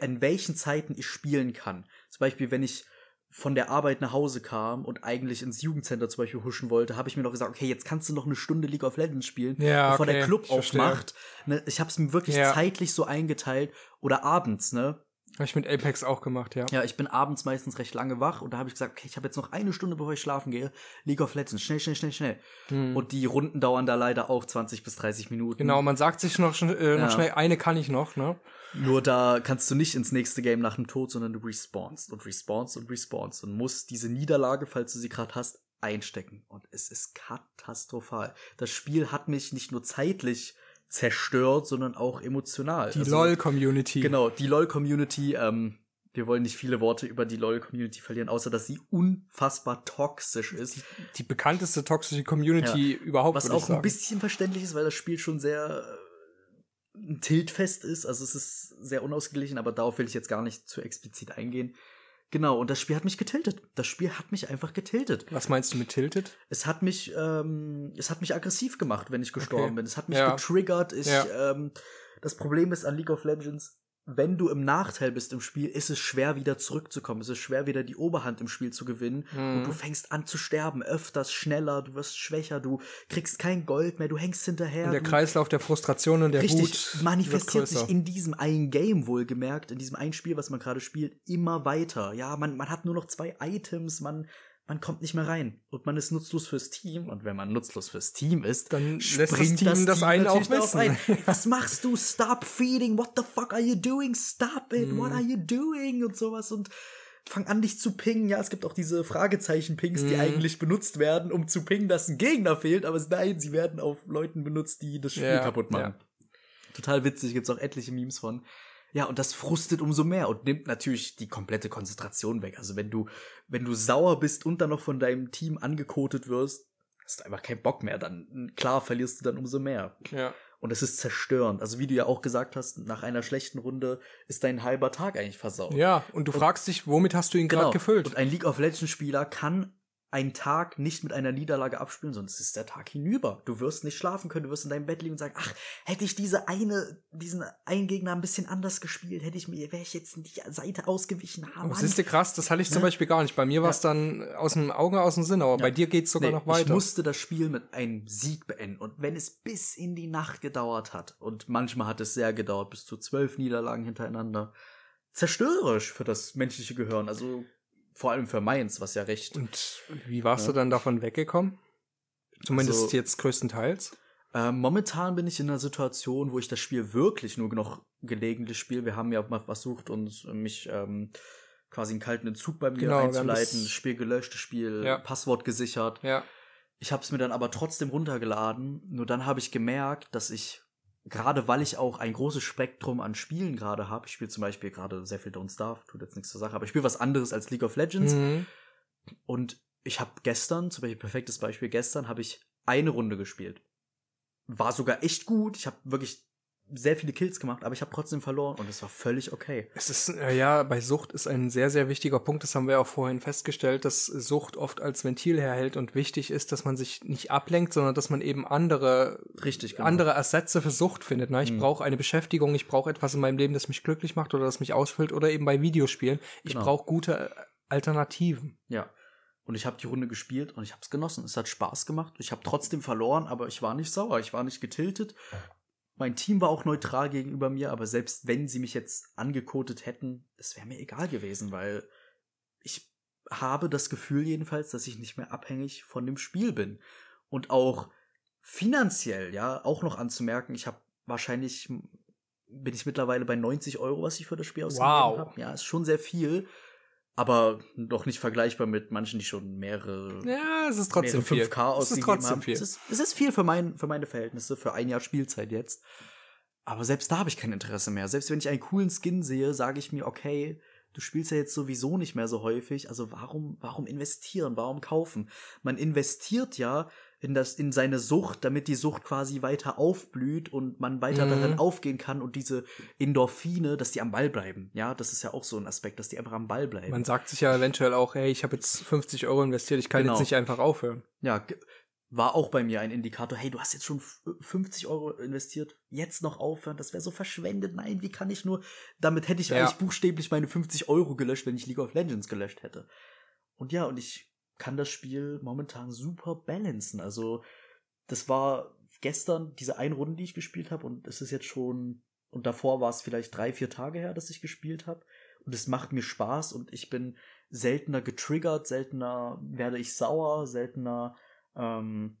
an welchen Zeiten ich spielen kann. Zum Beispiel, wenn ich von der Arbeit nach Hause kam und eigentlich ins Jugendcenter zum Beispiel huschen wollte, habe ich mir noch gesagt, okay, jetzt kannst du noch eine Stunde League of Legends spielen, ja, bevor der Club aufmacht. Ne, ich habe es mir wirklich ja. zeitlich so eingeteilt oder abends, ne? Habe ich mit Apex auch gemacht, ja. Ja, ich bin abends meistens recht lange wach und da habe ich gesagt, okay, ich habe jetzt noch eine Stunde, bevor ich schlafen gehe. League of Legends, schnell, schnell, schnell, schnell. Hm. Und die Runden dauern da leider auch 20 bis 30 Minuten. Genau, man sagt sich noch, äh, noch ja. schnell, eine kann ich noch, ne? Nur da kannst du nicht ins nächste Game nach dem Tod, sondern du respawnst und respawnst und respawnst und musst diese Niederlage, falls du sie gerade hast, einstecken. Und es ist katastrophal. Das Spiel hat mich nicht nur zeitlich zerstört, sondern auch emotional. Die also, LOL-Community. Genau, die LOL-Community, ähm, wir wollen nicht viele Worte über die LOL-Community verlieren, außer dass sie unfassbar toxisch ist. Die, die bekannteste toxische Community ja. überhaupt. Was auch ein bisschen verständlich ist, weil das Spiel schon sehr äh, tiltfest ist. Also es ist sehr unausgeglichen, aber darauf will ich jetzt gar nicht zu explizit eingehen. Genau, und das Spiel hat mich getiltet. Das Spiel hat mich einfach getiltet. Was meinst du mit tiltet? Es hat mich, ähm, es hat mich aggressiv gemacht, wenn ich gestorben okay. bin. Es hat mich ja. getriggert. Ich, ja. ähm, das Problem ist an League of Legends, wenn du im Nachteil bist im Spiel, ist es schwer wieder zurückzukommen. Es ist schwer wieder die Oberhand im Spiel zu gewinnen. Mhm. Und du mhm. fängst an zu sterben, öfters schneller, du wirst schwächer, du kriegst kein Gold mehr, du hängst hinterher. Und der Kreislauf der Frustration und der richtig Wut manifestiert sich in diesem einen Game wohlgemerkt, in diesem einen Spiel, was man gerade spielt, immer weiter. Ja, man, man hat nur noch zwei Items, man man kommt nicht mehr rein und man ist nutzlos fürs Team und wenn man nutzlos fürs Team ist, dann lässt das Team das, Team das einen auch wissen. Ein. Was machst du? Stop feeding. What the fuck are you doing? Stop it. Mm. What hm. are you doing? Und sowas und fang an dich zu pingen. Ja, es gibt auch diese Fragezeichen Pings, mm. die hm. eigentlich benutzt werden, um zu pingen, dass ein Gegner fehlt, aber nein, sie werden auf Leuten benutzt, die das Spiel yeah. kaputt machen. Yeah. Total witzig, gibt's auch etliche Memes von. Ja, und das frustet umso mehr und nimmt natürlich die komplette Konzentration weg. Also wenn du, wenn du sauer bist und dann noch von deinem Team angekotet wirst, hast du einfach keinen Bock mehr. Dann, klar, verlierst du dann umso mehr. Ja. Und es ist zerstörend. Also wie du ja auch gesagt hast, nach einer schlechten Runde ist dein halber Tag eigentlich versaut. Ja, und du und, fragst dich, womit hast du ihn gerade genau. gefüllt? Und ein League of Legends Spieler kann einen Tag nicht mit einer Niederlage abspielen, sonst ist der Tag hinüber. Du wirst nicht schlafen können, du wirst in deinem Bett liegen und sagen, ach, hätte ich diese eine, diesen einen Gegner ein bisschen anders gespielt, hätte ich mir, wäre ich jetzt in die Seite ausgewichen. haben. oh, siehst du krass, das hatte ich ne? zum Beispiel gar nicht. Bei mir war es ja. dann aus dem Auge, aus dem Sinn, aber ja. bei dir geht es sogar nee, noch weiter. Ich musste das Spiel mit einem Sieg beenden und wenn es bis in die Nacht gedauert hat und manchmal hat es sehr gedauert, bis zu zwölf Niederlagen hintereinander, zerstörerisch für das menschliche Gehirn. Also vor allem für Mainz, was ja recht. Und wie warst ja. du ne? dann davon weggekommen? Zumindest also, jetzt größtenteils? Äh, momentan bin ich in einer Situation, wo ich das Spiel wirklich nur noch gelegentlich spiele. Wir haben ja mal versucht, uns äh, mich ähm, quasi einen kalten Entzug bei mir genau, einzuleiten. Spiel gelöscht, Spiel ja. Passwort gesichert. Ja. Ich habe es mir dann aber trotzdem runtergeladen. Nur dann habe ich gemerkt, dass ich gerade weil ich auch ein großes Spektrum an Spielen gerade habe, ich spiele zum Beispiel gerade sehr viel Don't Starve, tut jetzt nichts zur Sache, aber ich spiele was anderes als League of Legends. Mhm. Und ich habe gestern, zum Beispiel perfektes Beispiel, gestern habe ich eine Runde gespielt. War sogar echt gut. Ich habe wirklich sehr viele Kills gemacht, aber ich habe trotzdem verloren und es war völlig okay. Es ist äh, ja bei Sucht ist ein sehr sehr wichtiger Punkt. Das haben wir auch vorhin festgestellt, dass Sucht oft als Ventil herhält und wichtig ist, dass man sich nicht ablenkt, sondern dass man eben andere richtig genau. andere Ersätze für Sucht findet. Ne? Ich hm. brauche eine Beschäftigung, ich brauche etwas in meinem Leben, das mich glücklich macht oder das mich ausfüllt oder eben bei Videospielen. Ich genau. brauche gute äh, Alternativen. Ja. Und ich habe die Runde gespielt und ich habe es genossen. Es hat Spaß gemacht. Ich habe trotzdem verloren, aber ich war nicht sauer. Ich war nicht getiltet. Mein Team war auch neutral gegenüber mir, aber selbst wenn sie mich jetzt angekotet hätten, es wäre mir egal gewesen, weil ich habe das Gefühl jedenfalls, dass ich nicht mehr abhängig von dem Spiel bin. Und auch finanziell, ja, auch noch anzumerken, ich habe wahrscheinlich, bin ich mittlerweile bei 90 Euro, was ich für das Spiel ausgegeben wow. habe. Ja, ist schon sehr viel aber noch nicht vergleichbar mit manchen, die schon mehrere. Ja, es ist trotzdem viel. 5K es ist trotzdem haben. viel. Es ist, es ist viel für, mein, für meine Verhältnisse, für ein Jahr Spielzeit jetzt. Aber selbst da habe ich kein Interesse mehr. Selbst wenn ich einen coolen Skin sehe, sage ich mir, okay, du spielst ja jetzt sowieso nicht mehr so häufig, also warum, warum investieren, warum kaufen? Man investiert ja in das, in seine Sucht, damit die Sucht quasi weiter aufblüht und man weiter mhm. darin aufgehen kann und diese Endorphine, dass die am Ball bleiben. Ja, das ist ja auch so ein Aspekt, dass die einfach am Ball bleiben. Man sagt sich ja eventuell auch, hey, ich habe jetzt 50 Euro investiert, ich kann genau. jetzt nicht einfach aufhören. Ja, war auch bei mir ein Indikator, hey, du hast jetzt schon 50 äh, Euro investiert, jetzt noch aufhören, das wäre so verschwendet. Nein, wie kann ich nur, damit hätte ich ja. eigentlich buchstäblich meine 50 Euro gelöscht, wenn ich League of Legends gelöscht hätte. Und ja, und ich kann das Spiel momentan super balancen. Also das war gestern diese eine Runde, die ich gespielt habe und es ist jetzt schon und davor war es vielleicht drei, vier Tage her, dass ich gespielt habe und es macht mir Spaß und ich bin seltener getriggert, seltener werde ich sauer, seltener ähm,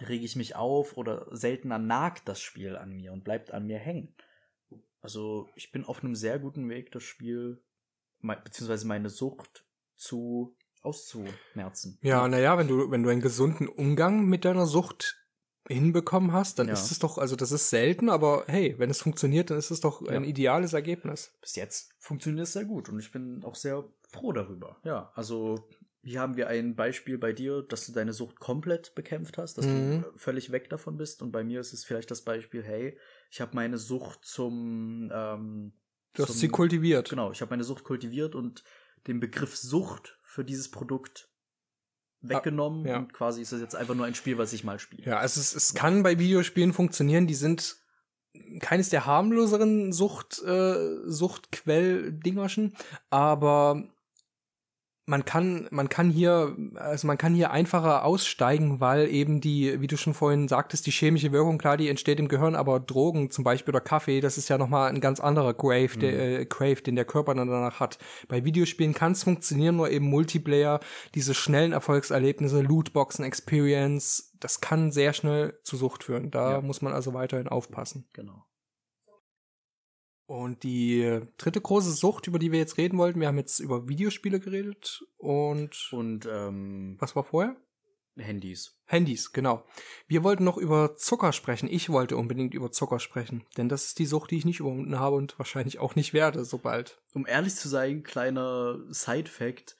rege ich mich auf oder seltener nagt das Spiel an mir und bleibt an mir hängen. Also ich bin auf einem sehr guten Weg, das Spiel beziehungsweise meine Sucht zu auszumerzen. Ja, naja, wenn du, wenn du einen gesunden Umgang mit deiner Sucht hinbekommen hast, dann ja. ist es doch, also das ist selten, aber hey, wenn es funktioniert, dann ist es doch ja. ein ideales Ergebnis. Bis jetzt funktioniert es sehr gut und ich bin auch sehr froh darüber. Ja, also hier haben wir ein Beispiel bei dir, dass du deine Sucht komplett bekämpft hast, dass mhm. du völlig weg davon bist und bei mir ist es vielleicht das Beispiel, hey, ich habe meine Sucht zum ähm, Du hast zum, sie kultiviert. Genau, ich habe meine Sucht kultiviert und den Begriff Sucht für dieses Produkt ah, weggenommen ja. und quasi ist es jetzt einfach nur ein Spiel, was ich mal spiele. Ja, also es, es kann bei Videospielen funktionieren, die sind keines der harmloseren Sucht, äh, Suchtquell-Dingerschen, aber man kann, man kann hier, also man kann hier einfacher aussteigen, weil eben die, wie du schon vorhin sagtest, die chemische Wirkung, klar, die entsteht im Gehirn, aber Drogen zum Beispiel oder Kaffee, das ist ja nochmal ein ganz anderer Grave, mhm. der, äh, Crave, den der Körper dann danach hat. Bei Videospielen kann es funktionieren, nur eben Multiplayer, diese schnellen Erfolgserlebnisse, Lootboxen, Experience, das kann sehr schnell zu Sucht führen. Da ja. muss man also weiterhin aufpassen. Genau. Und die dritte große Sucht, über die wir jetzt reden wollten, wir haben jetzt über Videospiele geredet und. Und, ähm, Was war vorher? Handys. Handys, genau. Wir wollten noch über Zucker sprechen. Ich wollte unbedingt über Zucker sprechen, denn das ist die Sucht, die ich nicht überwunden habe und wahrscheinlich auch nicht werde, sobald. Um ehrlich zu sein, kleiner Side-Fact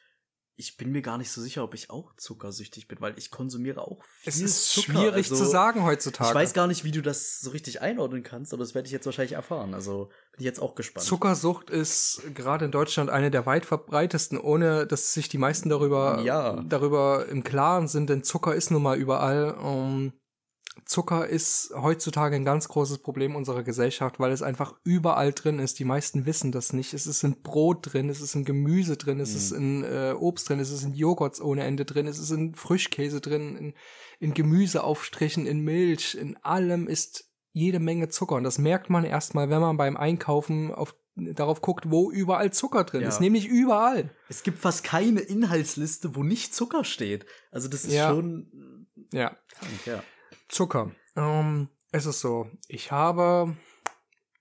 ich bin mir gar nicht so sicher, ob ich auch zuckersüchtig bin, weil ich konsumiere auch viel Es ist Zucker, schwierig also, zu sagen heutzutage. Ich weiß gar nicht, wie du das so richtig einordnen kannst, aber das werde ich jetzt wahrscheinlich erfahren. Also bin ich jetzt auch gespannt. Zuckersucht ist gerade in Deutschland eine der weit verbreitesten, ohne dass sich die meisten darüber, ja. darüber im Klaren sind, denn Zucker ist nun mal überall. Um ähm, Zucker ist heutzutage ein ganz großes Problem unserer Gesellschaft, weil es einfach überall drin ist. Die meisten wissen das nicht. Es ist in Brot drin, es ist in Gemüse drin, es mhm. ist in äh, Obst drin, es ist in Joghurts ohne Ende drin, es ist in Frischkäse drin, in, in Gemüseaufstrichen, in Milch, in allem ist jede Menge Zucker. Und das merkt man erstmal, wenn man beim Einkaufen auf darauf guckt, wo überall Zucker drin ja. ist, nämlich überall. Es gibt fast keine Inhaltsliste, wo nicht Zucker steht. Also das ist ja. schon ja. Krank, ja. Zucker. Ähm, es ist so, ich habe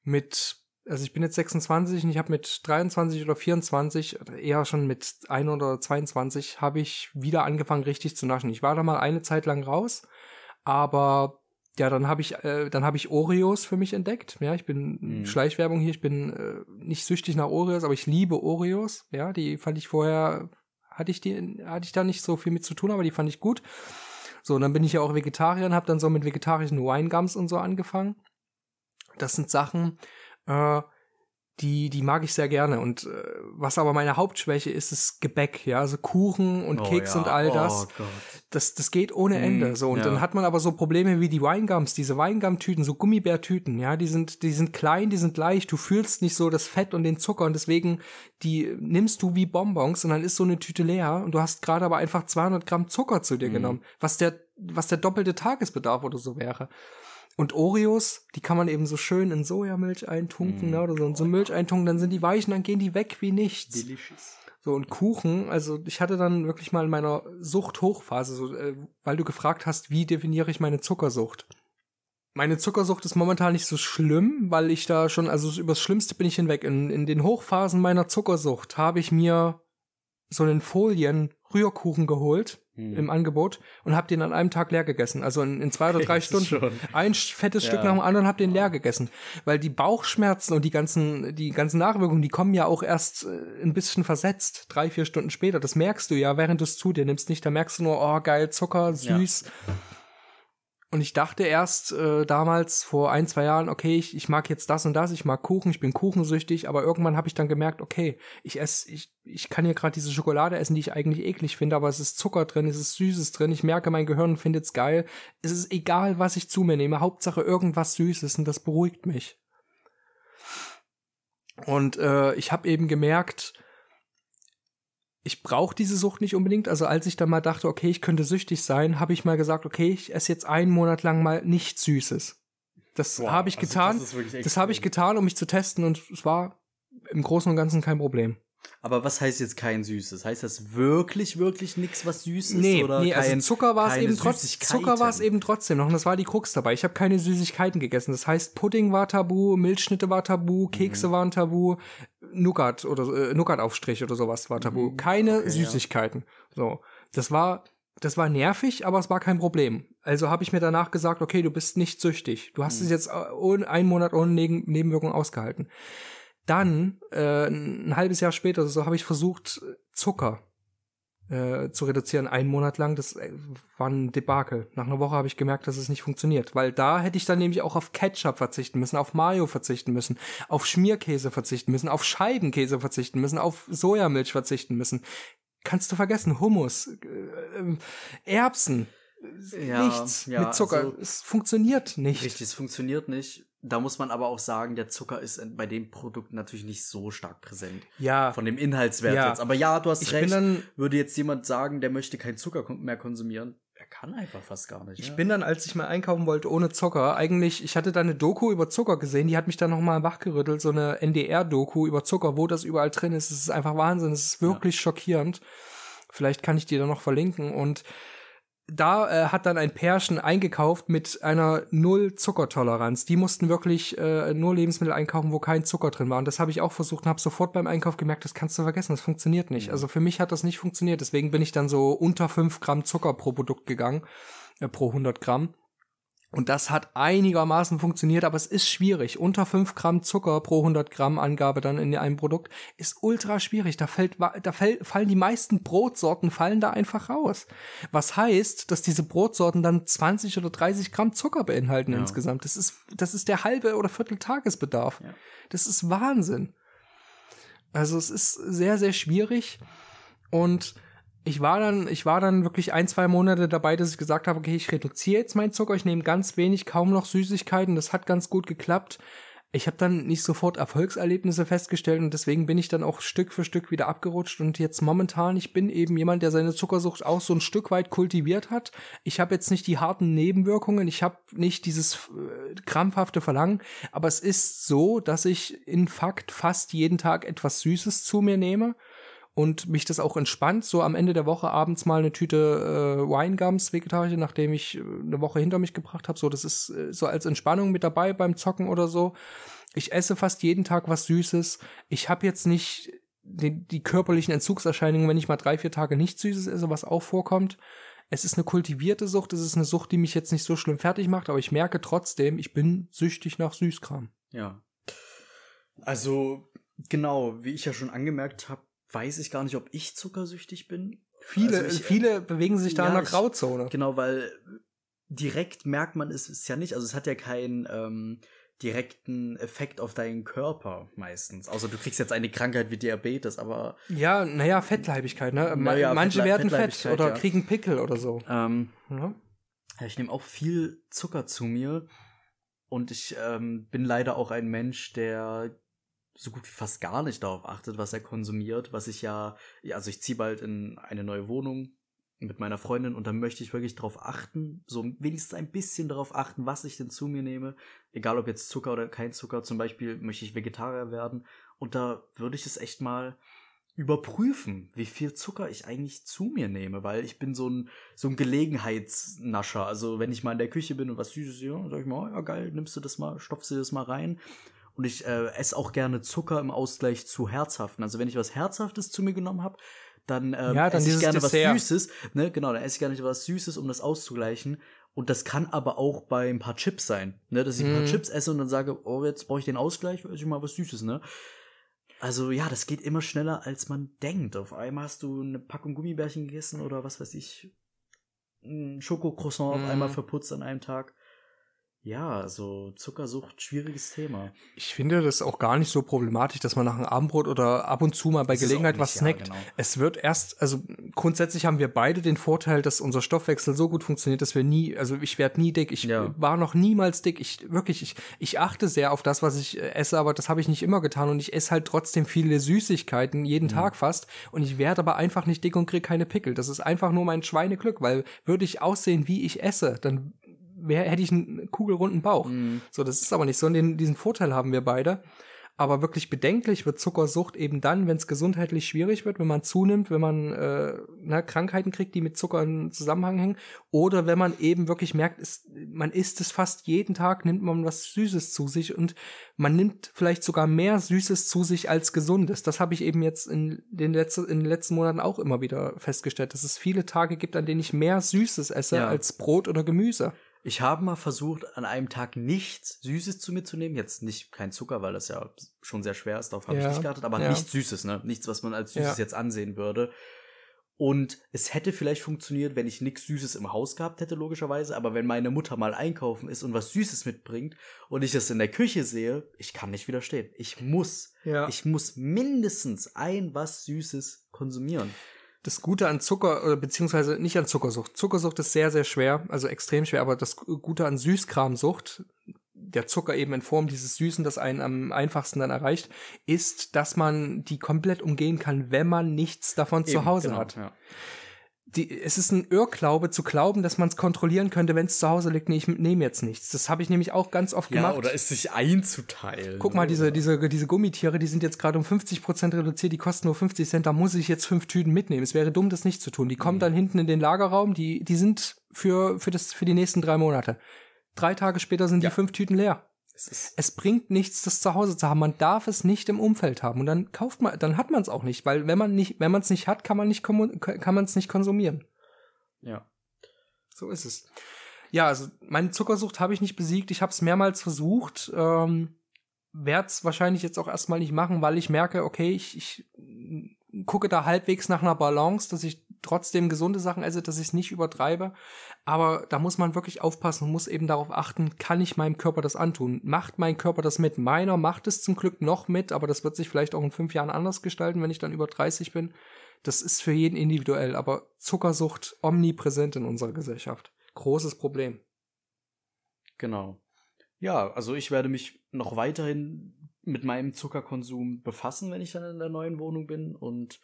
mit, also ich bin jetzt 26 und ich habe mit 23 oder 24, eher schon mit 1 oder 22, habe ich wieder angefangen richtig zu naschen. Ich war da mal eine Zeit lang raus, aber ja, dann habe ich, äh, dann habe ich Oreos für mich entdeckt. Ja, ich bin mhm. Schleichwerbung hier. Ich bin äh, nicht süchtig nach Oreos, aber ich liebe Oreos. Ja, die fand ich vorher hatte ich die, hatte ich da nicht so viel mit zu tun, aber die fand ich gut. So, und dann bin ich ja auch Vegetarier und habe dann so mit vegetarischen Winegums und so angefangen. Das sind Sachen, äh, die, die mag ich sehr gerne. Und äh, was aber meine Hauptschwäche ist, ist Gebäck, ja, also Kuchen und oh, Keks ja. und all oh das. Oh, das, das geht ohne mhm. Ende. Mm, so. Und ja. dann hat man aber so Probleme wie die Weingums, diese Weingum-Tüten, so Gummibärtüten, ja, die sind, die sind klein, die sind leicht, du fühlst nicht so das Fett und den Zucker und deswegen, die nimmst du wie Bonbons und dann ist so eine Tüte leer und du hast gerade aber einfach 200 Gramm Zucker zu dir mm. genommen, was der, was der doppelte Tagesbedarf oder so wäre. Und Oreos, die kann man eben so schön in Sojamilch eintunken, mm, oder so in so Milch eintunken, dann sind die weich und dann gehen die weg wie nichts. Delicious. So, und Kuchen, also ich hatte dann wirklich mal in meiner Suchthochphase, so, äh, weil du gefragt hast, wie definiere ich meine Zuckersucht? Meine Zuckersucht ist momentan nicht so schlimm, weil ich da schon, also übers Schlimmste bin ich hinweg. In, in den Hochphasen meiner Zuckersucht habe ich mir so einen Folien Rührkuchen geholt hm. im Angebot und hab den an einem Tag leer gegessen. Also in, in zwei oder drei Stunden schon. ein fettes ja. Stück nach dem anderen hab den leer gegessen, weil die Bauchschmerzen und die ganzen die ganzen Nachwirkungen, die kommen ja auch erst äh, ein bisschen versetzt, drei vier Stunden später. Das merkst du ja, während du es zu dir nimmst, nicht. Da merkst du nur, oh geil, Zucker, süß. Ja. Und ich dachte erst äh, damals vor ein, zwei Jahren, okay, ich, ich mag jetzt das und das, ich mag Kuchen, ich bin kuchensüchtig, aber irgendwann habe ich dann gemerkt, okay, ich esse, ich, ich kann hier gerade diese Schokolade essen, die ich eigentlich eklig finde, aber es ist Zucker drin, es ist Süßes drin, ich merke, mein Gehirn findet's geil. Es ist egal, was ich zu mir nehme, Hauptsache irgendwas Süßes und das beruhigt mich. Und äh, ich habe eben gemerkt, ich brauche diese Sucht nicht unbedingt. Also als ich dann mal dachte, okay, ich könnte süchtig sein, habe ich mal gesagt, okay, ich esse jetzt einen Monat lang mal nichts Süßes. Das habe ich also getan. Das, das habe ich getan, um mich zu testen und es war im Großen und Ganzen kein Problem. Aber was heißt jetzt kein Süßes? Heißt das wirklich, wirklich nichts, was Süßes? Nee, oder nee also kein, also Zucker war es eben trotzdem. Zucker war es eben trotzdem noch. Und das war die Krux dabei. Ich habe keine Süßigkeiten gegessen. Das heißt, Pudding war tabu, Milchschnitte war tabu, mhm. Kekse mhm. waren tabu, Nougat oder äh, nougat oder sowas war tabu. Mhm. Keine okay, Süßigkeiten. Ja. So. Das war das war nervig, aber es war kein Problem. Also habe ich mir danach gesagt, okay, du bist nicht süchtig. Du hast mhm. es jetzt äh, einen Monat ohne Nebenwirkung ausgehalten. Dann, äh, ein halbes Jahr später, so habe ich versucht, Zucker äh, zu reduzieren, einen Monat lang. Das äh, war ein Debakel. Nach einer Woche habe ich gemerkt, dass es nicht funktioniert, weil da hätte ich dann nämlich auch auf Ketchup verzichten müssen, auf Mayo verzichten müssen, auf Schmierkäse verzichten müssen, auf Scheibenkäse verzichten müssen, auf Sojamilch verzichten müssen. Kannst du vergessen, Hummus, äh, ähm, Erbsen, ja, nichts ja, mit Zucker. Also, es funktioniert nicht. Richtig, es funktioniert nicht da muss man aber auch sagen, der Zucker ist bei dem Produkt natürlich nicht so stark präsent. Ja. Von dem Inhaltswert ja. jetzt. Aber ja, du hast ich recht. Dann, würde jetzt jemand sagen, der möchte keinen Zucker mehr konsumieren. Er kann einfach fast gar nicht. Ich ja. Ne? bin dann, als ich mal einkaufen wollte ohne Zucker, eigentlich, ich hatte da eine Doku über Zucker gesehen, die hat mich dann nochmal wachgerüttelt, so eine NDR-Doku über Zucker, wo das überall drin ist. Es ist einfach Wahnsinn, es ist wirklich ja. schockierend. Vielleicht kann ich dir da noch verlinken und da äh, hat dann ein Pärchen eingekauft mit einer null Zuckertoleranz. Die mussten wirklich äh, nur Lebensmittel einkaufen, wo kein Zucker drin war. Und das habe ich auch versucht und habe sofort beim Einkauf gemerkt, das kannst du vergessen, das funktioniert nicht. Mhm. Also für mich hat das nicht funktioniert. Deswegen bin ich dann so unter fünf Gramm Zucker pro Produkt gegangen, äh, pro 100 Gramm. Und das hat einigermaßen funktioniert, aber es ist schwierig. Unter 5 Gramm Zucker pro 100 Gramm Angabe dann in einem Produkt ist ultra schwierig. Da, fällt, da fällt, fallen die meisten Brotsorten fallen da einfach raus. Was heißt, dass diese Brotsorten dann 20 oder 30 Gramm Zucker beinhalten ja. insgesamt. Das ist, das ist der halbe oder Vierteltagesbedarf. Ja. Das ist Wahnsinn. Also es ist sehr, sehr schwierig und ich war dann, ich war dann wirklich ein, zwei Monate dabei, dass ich gesagt habe, okay, ich reduziere jetzt meinen Zucker, ich nehme ganz wenig, kaum noch Süßigkeiten, das hat ganz gut geklappt. Ich habe dann nicht sofort Erfolgserlebnisse festgestellt und deswegen bin ich dann auch Stück für Stück wieder abgerutscht und jetzt momentan, ich bin eben jemand, der seine Zuckersucht auch so ein Stück weit kultiviert hat. Ich habe jetzt nicht die harten Nebenwirkungen, ich habe nicht dieses äh, krampfhafte Verlangen, aber es ist so, dass ich in Fakt fast jeden Tag etwas Süßes zu mir nehme und mich das auch entspannt, so am Ende der Woche abends mal eine Tüte äh, Winegums, vegetarische, nachdem ich äh, eine Woche hinter mich gebracht habe. So, das ist äh, so als Entspannung mit dabei beim Zocken oder so. Ich esse fast jeden Tag was Süßes. Ich habe jetzt nicht die, die körperlichen Entzugserscheinungen, wenn ich mal drei, vier Tage nicht Süßes esse, was auch vorkommt. Es ist eine kultivierte Sucht, es ist eine Sucht, die mich jetzt nicht so schlimm fertig macht, aber ich merke trotzdem, ich bin süchtig nach Süßkram. Ja. Also, genau, wie ich ja schon angemerkt habe, weiß ich gar nicht, ob ich zuckersüchtig bin. Viele, also ich, äh, viele bewegen sich da ja, in der Grauzone. Ich, genau, weil direkt merkt man es ist ja nicht. Also es hat ja keinen ähm, direkten Effekt auf deinen Körper meistens. Außer du kriegst jetzt eine Krankheit wie Diabetes, aber. Ja, naja, Fettleibigkeit, ne? Naja, Manche werden fett oder ja. kriegen Pickel oder so. Ähm, ja. Ich nehme auch viel Zucker zu mir. Und ich ähm, bin leider auch ein Mensch, der so gut wie fast gar nicht darauf achtet, was er konsumiert, was ich ja, ja also ich ziehe bald in eine neue Wohnung mit meiner Freundin und da möchte ich wirklich darauf achten, so wenigstens ein bisschen darauf achten, was ich denn zu mir nehme, egal ob jetzt Zucker oder kein Zucker, zum Beispiel möchte ich Vegetarier werden und da würde ich es echt mal überprüfen, wie viel Zucker ich eigentlich zu mir nehme, weil ich bin so ein, so ein Gelegenheitsnascher. Also wenn ich mal in der Küche bin und was Süßes, ja, sag ich mal, ja geil, nimmst du das mal, stopfst du das mal rein. Und ich äh, esse auch gerne Zucker im Ausgleich zu herzhaften. Also wenn ich was Herzhaftes zu mir genommen habe, dann, ähm, ja, dann esse ich gerne Dessert. was Süßes. Ne? Genau, dann esse ich gerne was Süßes, um das auszugleichen. Und das kann aber auch bei ein paar Chips sein, ne? dass ich ein paar mm. Chips esse und dann sage, oh, jetzt brauche ich den Ausgleich, esse ich mal was Süßes, ne? Also ja, das geht immer schneller, als man denkt. Auf einmal hast du eine Packung Gummibärchen gegessen oder was weiß ich, ein hm, Schokocroissant mm. auf einmal mhm. verputzt an einem Tag. Ja, also Zuckersucht, schwieriges Thema. Ich finde das auch gar nicht so problematisch, dass man nach einem Abendbrot oder ab und zu mal bei das Gelegenheit nicht, was snackt. Ja, genau. Es wird erst, also grundsätzlich haben wir beide den Vorteil, dass unser Stoffwechsel so gut funktioniert, dass wir nie, also ich werde nie dick, ich ja. war noch niemals dick. Ich wirklich, ich, ich achte sehr auf das, was ich äh, esse, aber das habe ich nicht immer getan und ich esse halt trotzdem viele Süßigkeiten jeden mhm. Tag fast und ich werde aber einfach nicht dick und kriege keine Pickel. Das ist einfach nur mein Schweineglück, weil würde ich aussehen, wie ich esse, dann hätte ich einen kugelrunden Bauch. Mhm. So, das ist aber nicht so. Und den, diesen Vorteil haben wir beide. Aber wirklich bedenklich wird Zuckersucht eben dann, wenn es gesundheitlich schwierig wird, wenn man zunimmt, wenn man äh, na, ne, Krankheiten kriegt, die mit Zucker in Zusammenhang hängen, oder wenn man eben wirklich merkt, ist, man isst es fast jeden Tag, nimmt man was Süßes zu sich und man nimmt vielleicht sogar mehr Süßes zu sich als Gesundes. Das habe ich eben jetzt in den, letzten in den letzten Monaten auch immer wieder festgestellt, dass es viele Tage gibt, an denen ich mehr Süßes esse ja. als Brot oder Gemüse. Ich habe mal versucht, an einem Tag nichts Süßes zu mir zu nehmen. Jetzt nicht kein Zucker, weil das ja schon sehr schwer ist, darauf habe ja. ich nicht geachtet, aber ja. nichts Süßes, ne? Nichts, was man als Süßes ja. jetzt ansehen würde. Und es hätte vielleicht funktioniert, wenn ich nichts Süßes im Haus gehabt hätte, logischerweise. Aber wenn meine Mutter mal einkaufen ist und was Süßes mitbringt und ich das in der Küche sehe, ich kann nicht widerstehen. Ich muss, ja. ich muss mindestens ein was Süßes konsumieren das Gute an Zucker, äh, beziehungsweise nicht an Zuckersucht. Zuckersucht ist sehr, sehr schwer, also extrem schwer, aber das Gute an Süßkramsucht, der Zucker eben in Form dieses Süßen, das einen am einfachsten dann erreicht, ist, dass man die komplett umgehen kann, wenn man nichts davon eben, zu Hause genau, hat. Ja die, es ist ein Irrglaube zu glauben, dass man es kontrollieren könnte, wenn es zu Hause liegt. Nee, ich nehme jetzt nichts. Das habe ich nämlich auch ganz oft ja, gemacht. Oder es sich einzuteilen. Guck mal, diese, diese, diese Gummitiere, die sind jetzt gerade um 50 Prozent reduziert, die kosten nur 50 Cent, da muss ich jetzt fünf Tüten mitnehmen. Es wäre dumm, das nicht zu tun. Die kommen mhm. dann hinten in den Lagerraum, die, die sind für, für, das, für die nächsten drei Monate. Drei Tage später sind ja. die fünf Tüten leer. Es, es, bringt nichts, das zu Hause zu haben. Man darf es nicht im Umfeld haben. Und dann kauft man, dann hat man es auch nicht, weil wenn man nicht, wenn man es nicht hat, kann man nicht kann man es nicht konsumieren. Ja. So ist es. Ja, also meine Zuckersucht habe ich nicht besiegt. Ich habe es mehrmals versucht. Ähm, Werde es wahrscheinlich jetzt auch erstmal nicht machen, weil ich merke, okay, ich, ich gucke da halbwegs nach einer Balance, dass ich trotzdem gesunde Sachen esse, dass ich es nicht übertreibe. Aber da muss man wirklich aufpassen und muss eben darauf achten, kann ich meinem Körper das antun? Macht mein Körper das mit? Meiner macht es zum Glück noch mit, aber das wird sich vielleicht auch in fünf Jahren anders gestalten, wenn ich dann über 30 bin. Das ist für jeden individuell, aber Zuckersucht omnipräsent in unserer Gesellschaft. Großes Problem. Genau. Ja, also ich werde mich noch weiterhin mit meinem Zuckerkonsum befassen, wenn ich dann in der neuen Wohnung bin und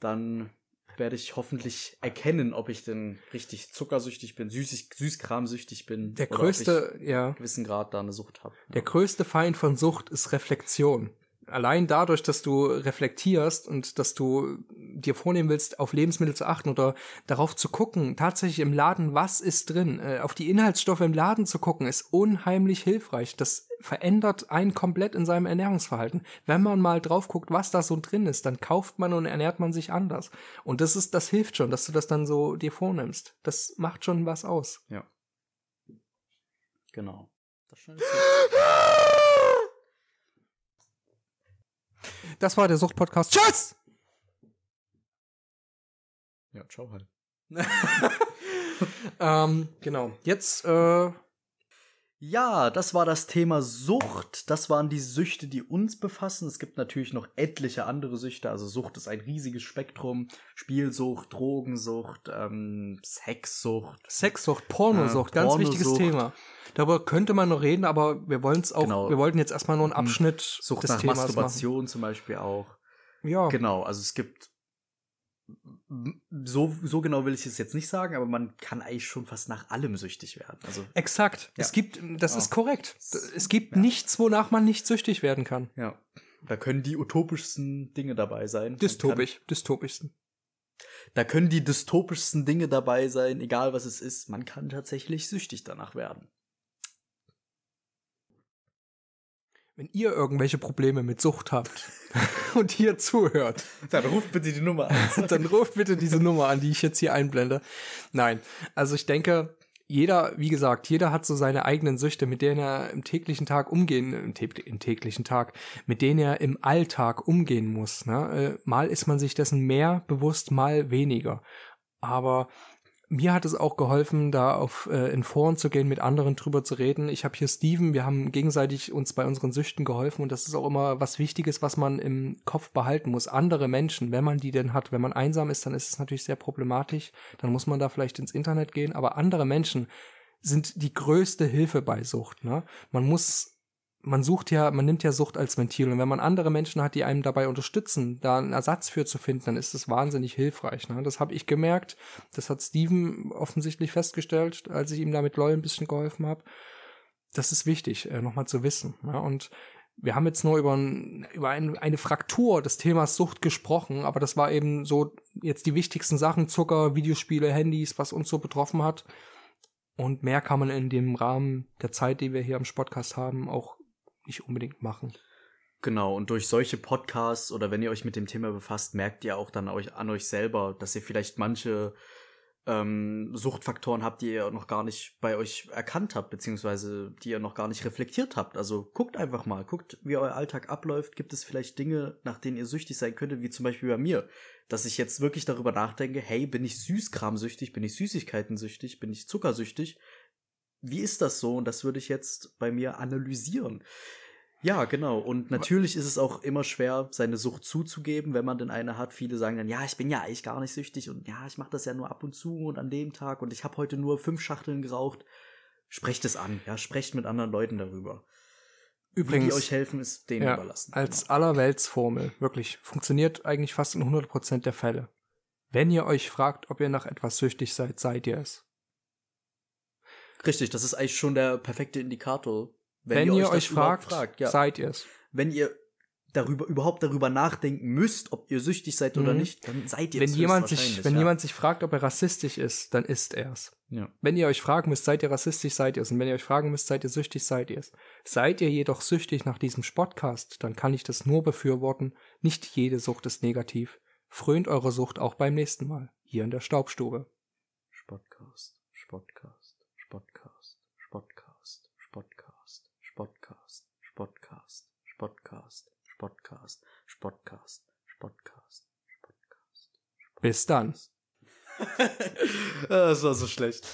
dann werde ich hoffentlich erkennen, ob ich denn richtig zuckersüchtig bin, süßig, süßkramsüchtig bin. Der größte, ja. gewissen Grad da eine Sucht habe. Der ja. größte Feind von Sucht ist Reflexion allein dadurch, dass du reflektierst und dass du dir vornehmen willst, auf Lebensmittel zu achten oder darauf zu gucken, tatsächlich im Laden, was ist drin, äh, auf die Inhaltsstoffe im Laden zu gucken, ist unheimlich hilfreich. Das verändert einen komplett in seinem Ernährungsverhalten. Wenn man mal drauf guckt, was da so drin ist, dann kauft man und ernährt man sich anders. Und das ist, das hilft schon, dass du das dann so dir vornimmst. Das macht schon was aus. Ja. Genau. Das ist Das war der Suchtpodcast. Tschüss! Ja, ciao halt. ähm, genau. Jetzt äh, ja, das war das Thema Sucht. Das waren die Süchte, die uns befassen. Es gibt natürlich noch etliche andere Süchte. Also Sucht ist ein riesiges Spektrum. Spielsucht, Drogensucht, ähm, Sexsucht. Sexsucht, Pornosucht, äh, ganz Pornosucht. wichtiges Thema. Darüber könnte man noch reden, aber wir wollen es auch, genau. wir wollten jetzt erstmal nur einen hm. Abschnitt. Sucht des nach Themas Masturbation machen. zum Beispiel auch. Ja. Genau, also es gibt so, so genau will ich es jetzt nicht sagen, aber man kann eigentlich schon fast nach allem süchtig werden. Also, Exakt. Ja. Es gibt, das oh. ist korrekt. Es gibt ja. nichts, wonach man nicht süchtig werden kann. Ja. Da können die utopischsten Dinge dabei sein. Dystopisch, kann, dystopischsten. Da können die dystopischsten Dinge dabei sein, egal was es ist. Man kann tatsächlich süchtig danach werden. wenn ihr irgendwelche Probleme mit Sucht habt und hier zuhört, dann ruft bitte die Nummer an. dann ruft bitte diese Nummer an, die ich jetzt hier einblende. Nein, also ich denke, jeder, wie gesagt, jeder hat so seine eigenen Süchte, mit denen er im täglichen Tag umgehen, im, tä im täglichen Tag, mit denen er im Alltag umgehen muss. Ne? Äh, mal ist man sich dessen mehr bewusst, mal weniger. Aber mir hat es auch geholfen, da auf äh, in Foren zu gehen, mit anderen drüber zu reden. Ich habe hier Steven, wir haben gegenseitig uns bei unseren Süchten geholfen und das ist auch immer was Wichtiges, was man im Kopf behalten muss. Andere Menschen, wenn man die denn hat, wenn man einsam ist, dann ist es natürlich sehr problematisch. Dann muss man da vielleicht ins Internet gehen, aber andere Menschen sind die größte Hilfe bei Sucht. Ne? Man muss man sucht ja, man nimmt ja Sucht als Ventil. Und wenn man andere Menschen hat, die einem dabei unterstützen, da einen Ersatz für zu finden, dann ist das wahnsinnig hilfreich. Ne? Das habe ich gemerkt. Das hat Steven offensichtlich festgestellt, als ich ihm da mit LOL ein bisschen geholfen habe. Das ist wichtig, äh, nochmal zu wissen. Ja? Ne? Und wir haben jetzt nur über, ein, über ein, eine Fraktur des Themas Sucht gesprochen, aber das war eben so jetzt die wichtigsten Sachen, Zucker, Videospiele, Handys, was uns so betroffen hat. Und mehr kann man in dem Rahmen der Zeit, die wir hier am Sportcast haben, auch nicht unbedingt machen. Genau, und durch solche Podcasts oder wenn ihr euch mit dem Thema befasst, merkt ihr auch dann euch, an euch selber, dass ihr vielleicht manche ähm, Suchtfaktoren habt, die ihr noch gar nicht bei euch erkannt habt, beziehungsweise die ihr noch gar nicht reflektiert habt. Also guckt einfach mal, guckt, wie euer Alltag abläuft. Gibt es vielleicht Dinge, nach denen ihr süchtig sein könntet, wie zum Beispiel bei mir, dass ich jetzt wirklich darüber nachdenke, hey, bin ich süßkramsüchtig, bin ich süßigkeiten süchtig, bin ich zuckersüchtig? wie ist das so? Und das würde ich jetzt bei mir analysieren. Ja, genau. Und natürlich ist es auch immer schwer, seine Sucht zuzugeben, wenn man denn eine hat. Viele sagen dann, ja, ich bin ja eigentlich gar nicht süchtig und ja, ich mache das ja nur ab und zu und an dem Tag und ich habe heute nur fünf Schachteln geraucht. Sprecht es an, ja, sprecht mit anderen Leuten darüber. Übrigens, Wie die euch helfen, ist denen ja, überlassen. Als genau. allerweltsformel, wirklich, funktioniert eigentlich fast in 100% der Fälle. Wenn ihr euch fragt, ob ihr nach etwas süchtig seid, seid ihr es. Richtig, das ist eigentlich schon der perfekte Indikator. Wenn, wenn ihr, ihr, euch, euch fragt, fragt ja. seid ihr es. Wenn ihr darüber überhaupt darüber nachdenken müsst, ob ihr süchtig seid oder mhm. nicht, dann seid ihr wenn es jemand sich wenn ja. jemand sich fragt, ob er rassistisch ist, dann ist er es. Ja. Wenn ihr euch fragen müsst, seid ihr rassistisch, seid ihr es und wenn ihr euch fragen müsst, seid ihr süchtig, seid ihr es. Seid ihr jedoch süchtig nach diesem Spotcast, dann kann ich das nur befürworten. Nicht jede Sucht ist negativ. Fröhnt eure Sucht auch beim nächsten Mal hier in der Staubstube. Spotcast, Spotcast. Spotcast, Spotcast, Spotcast, Spotcast, Spotcast. Bis dann. das war so schlecht.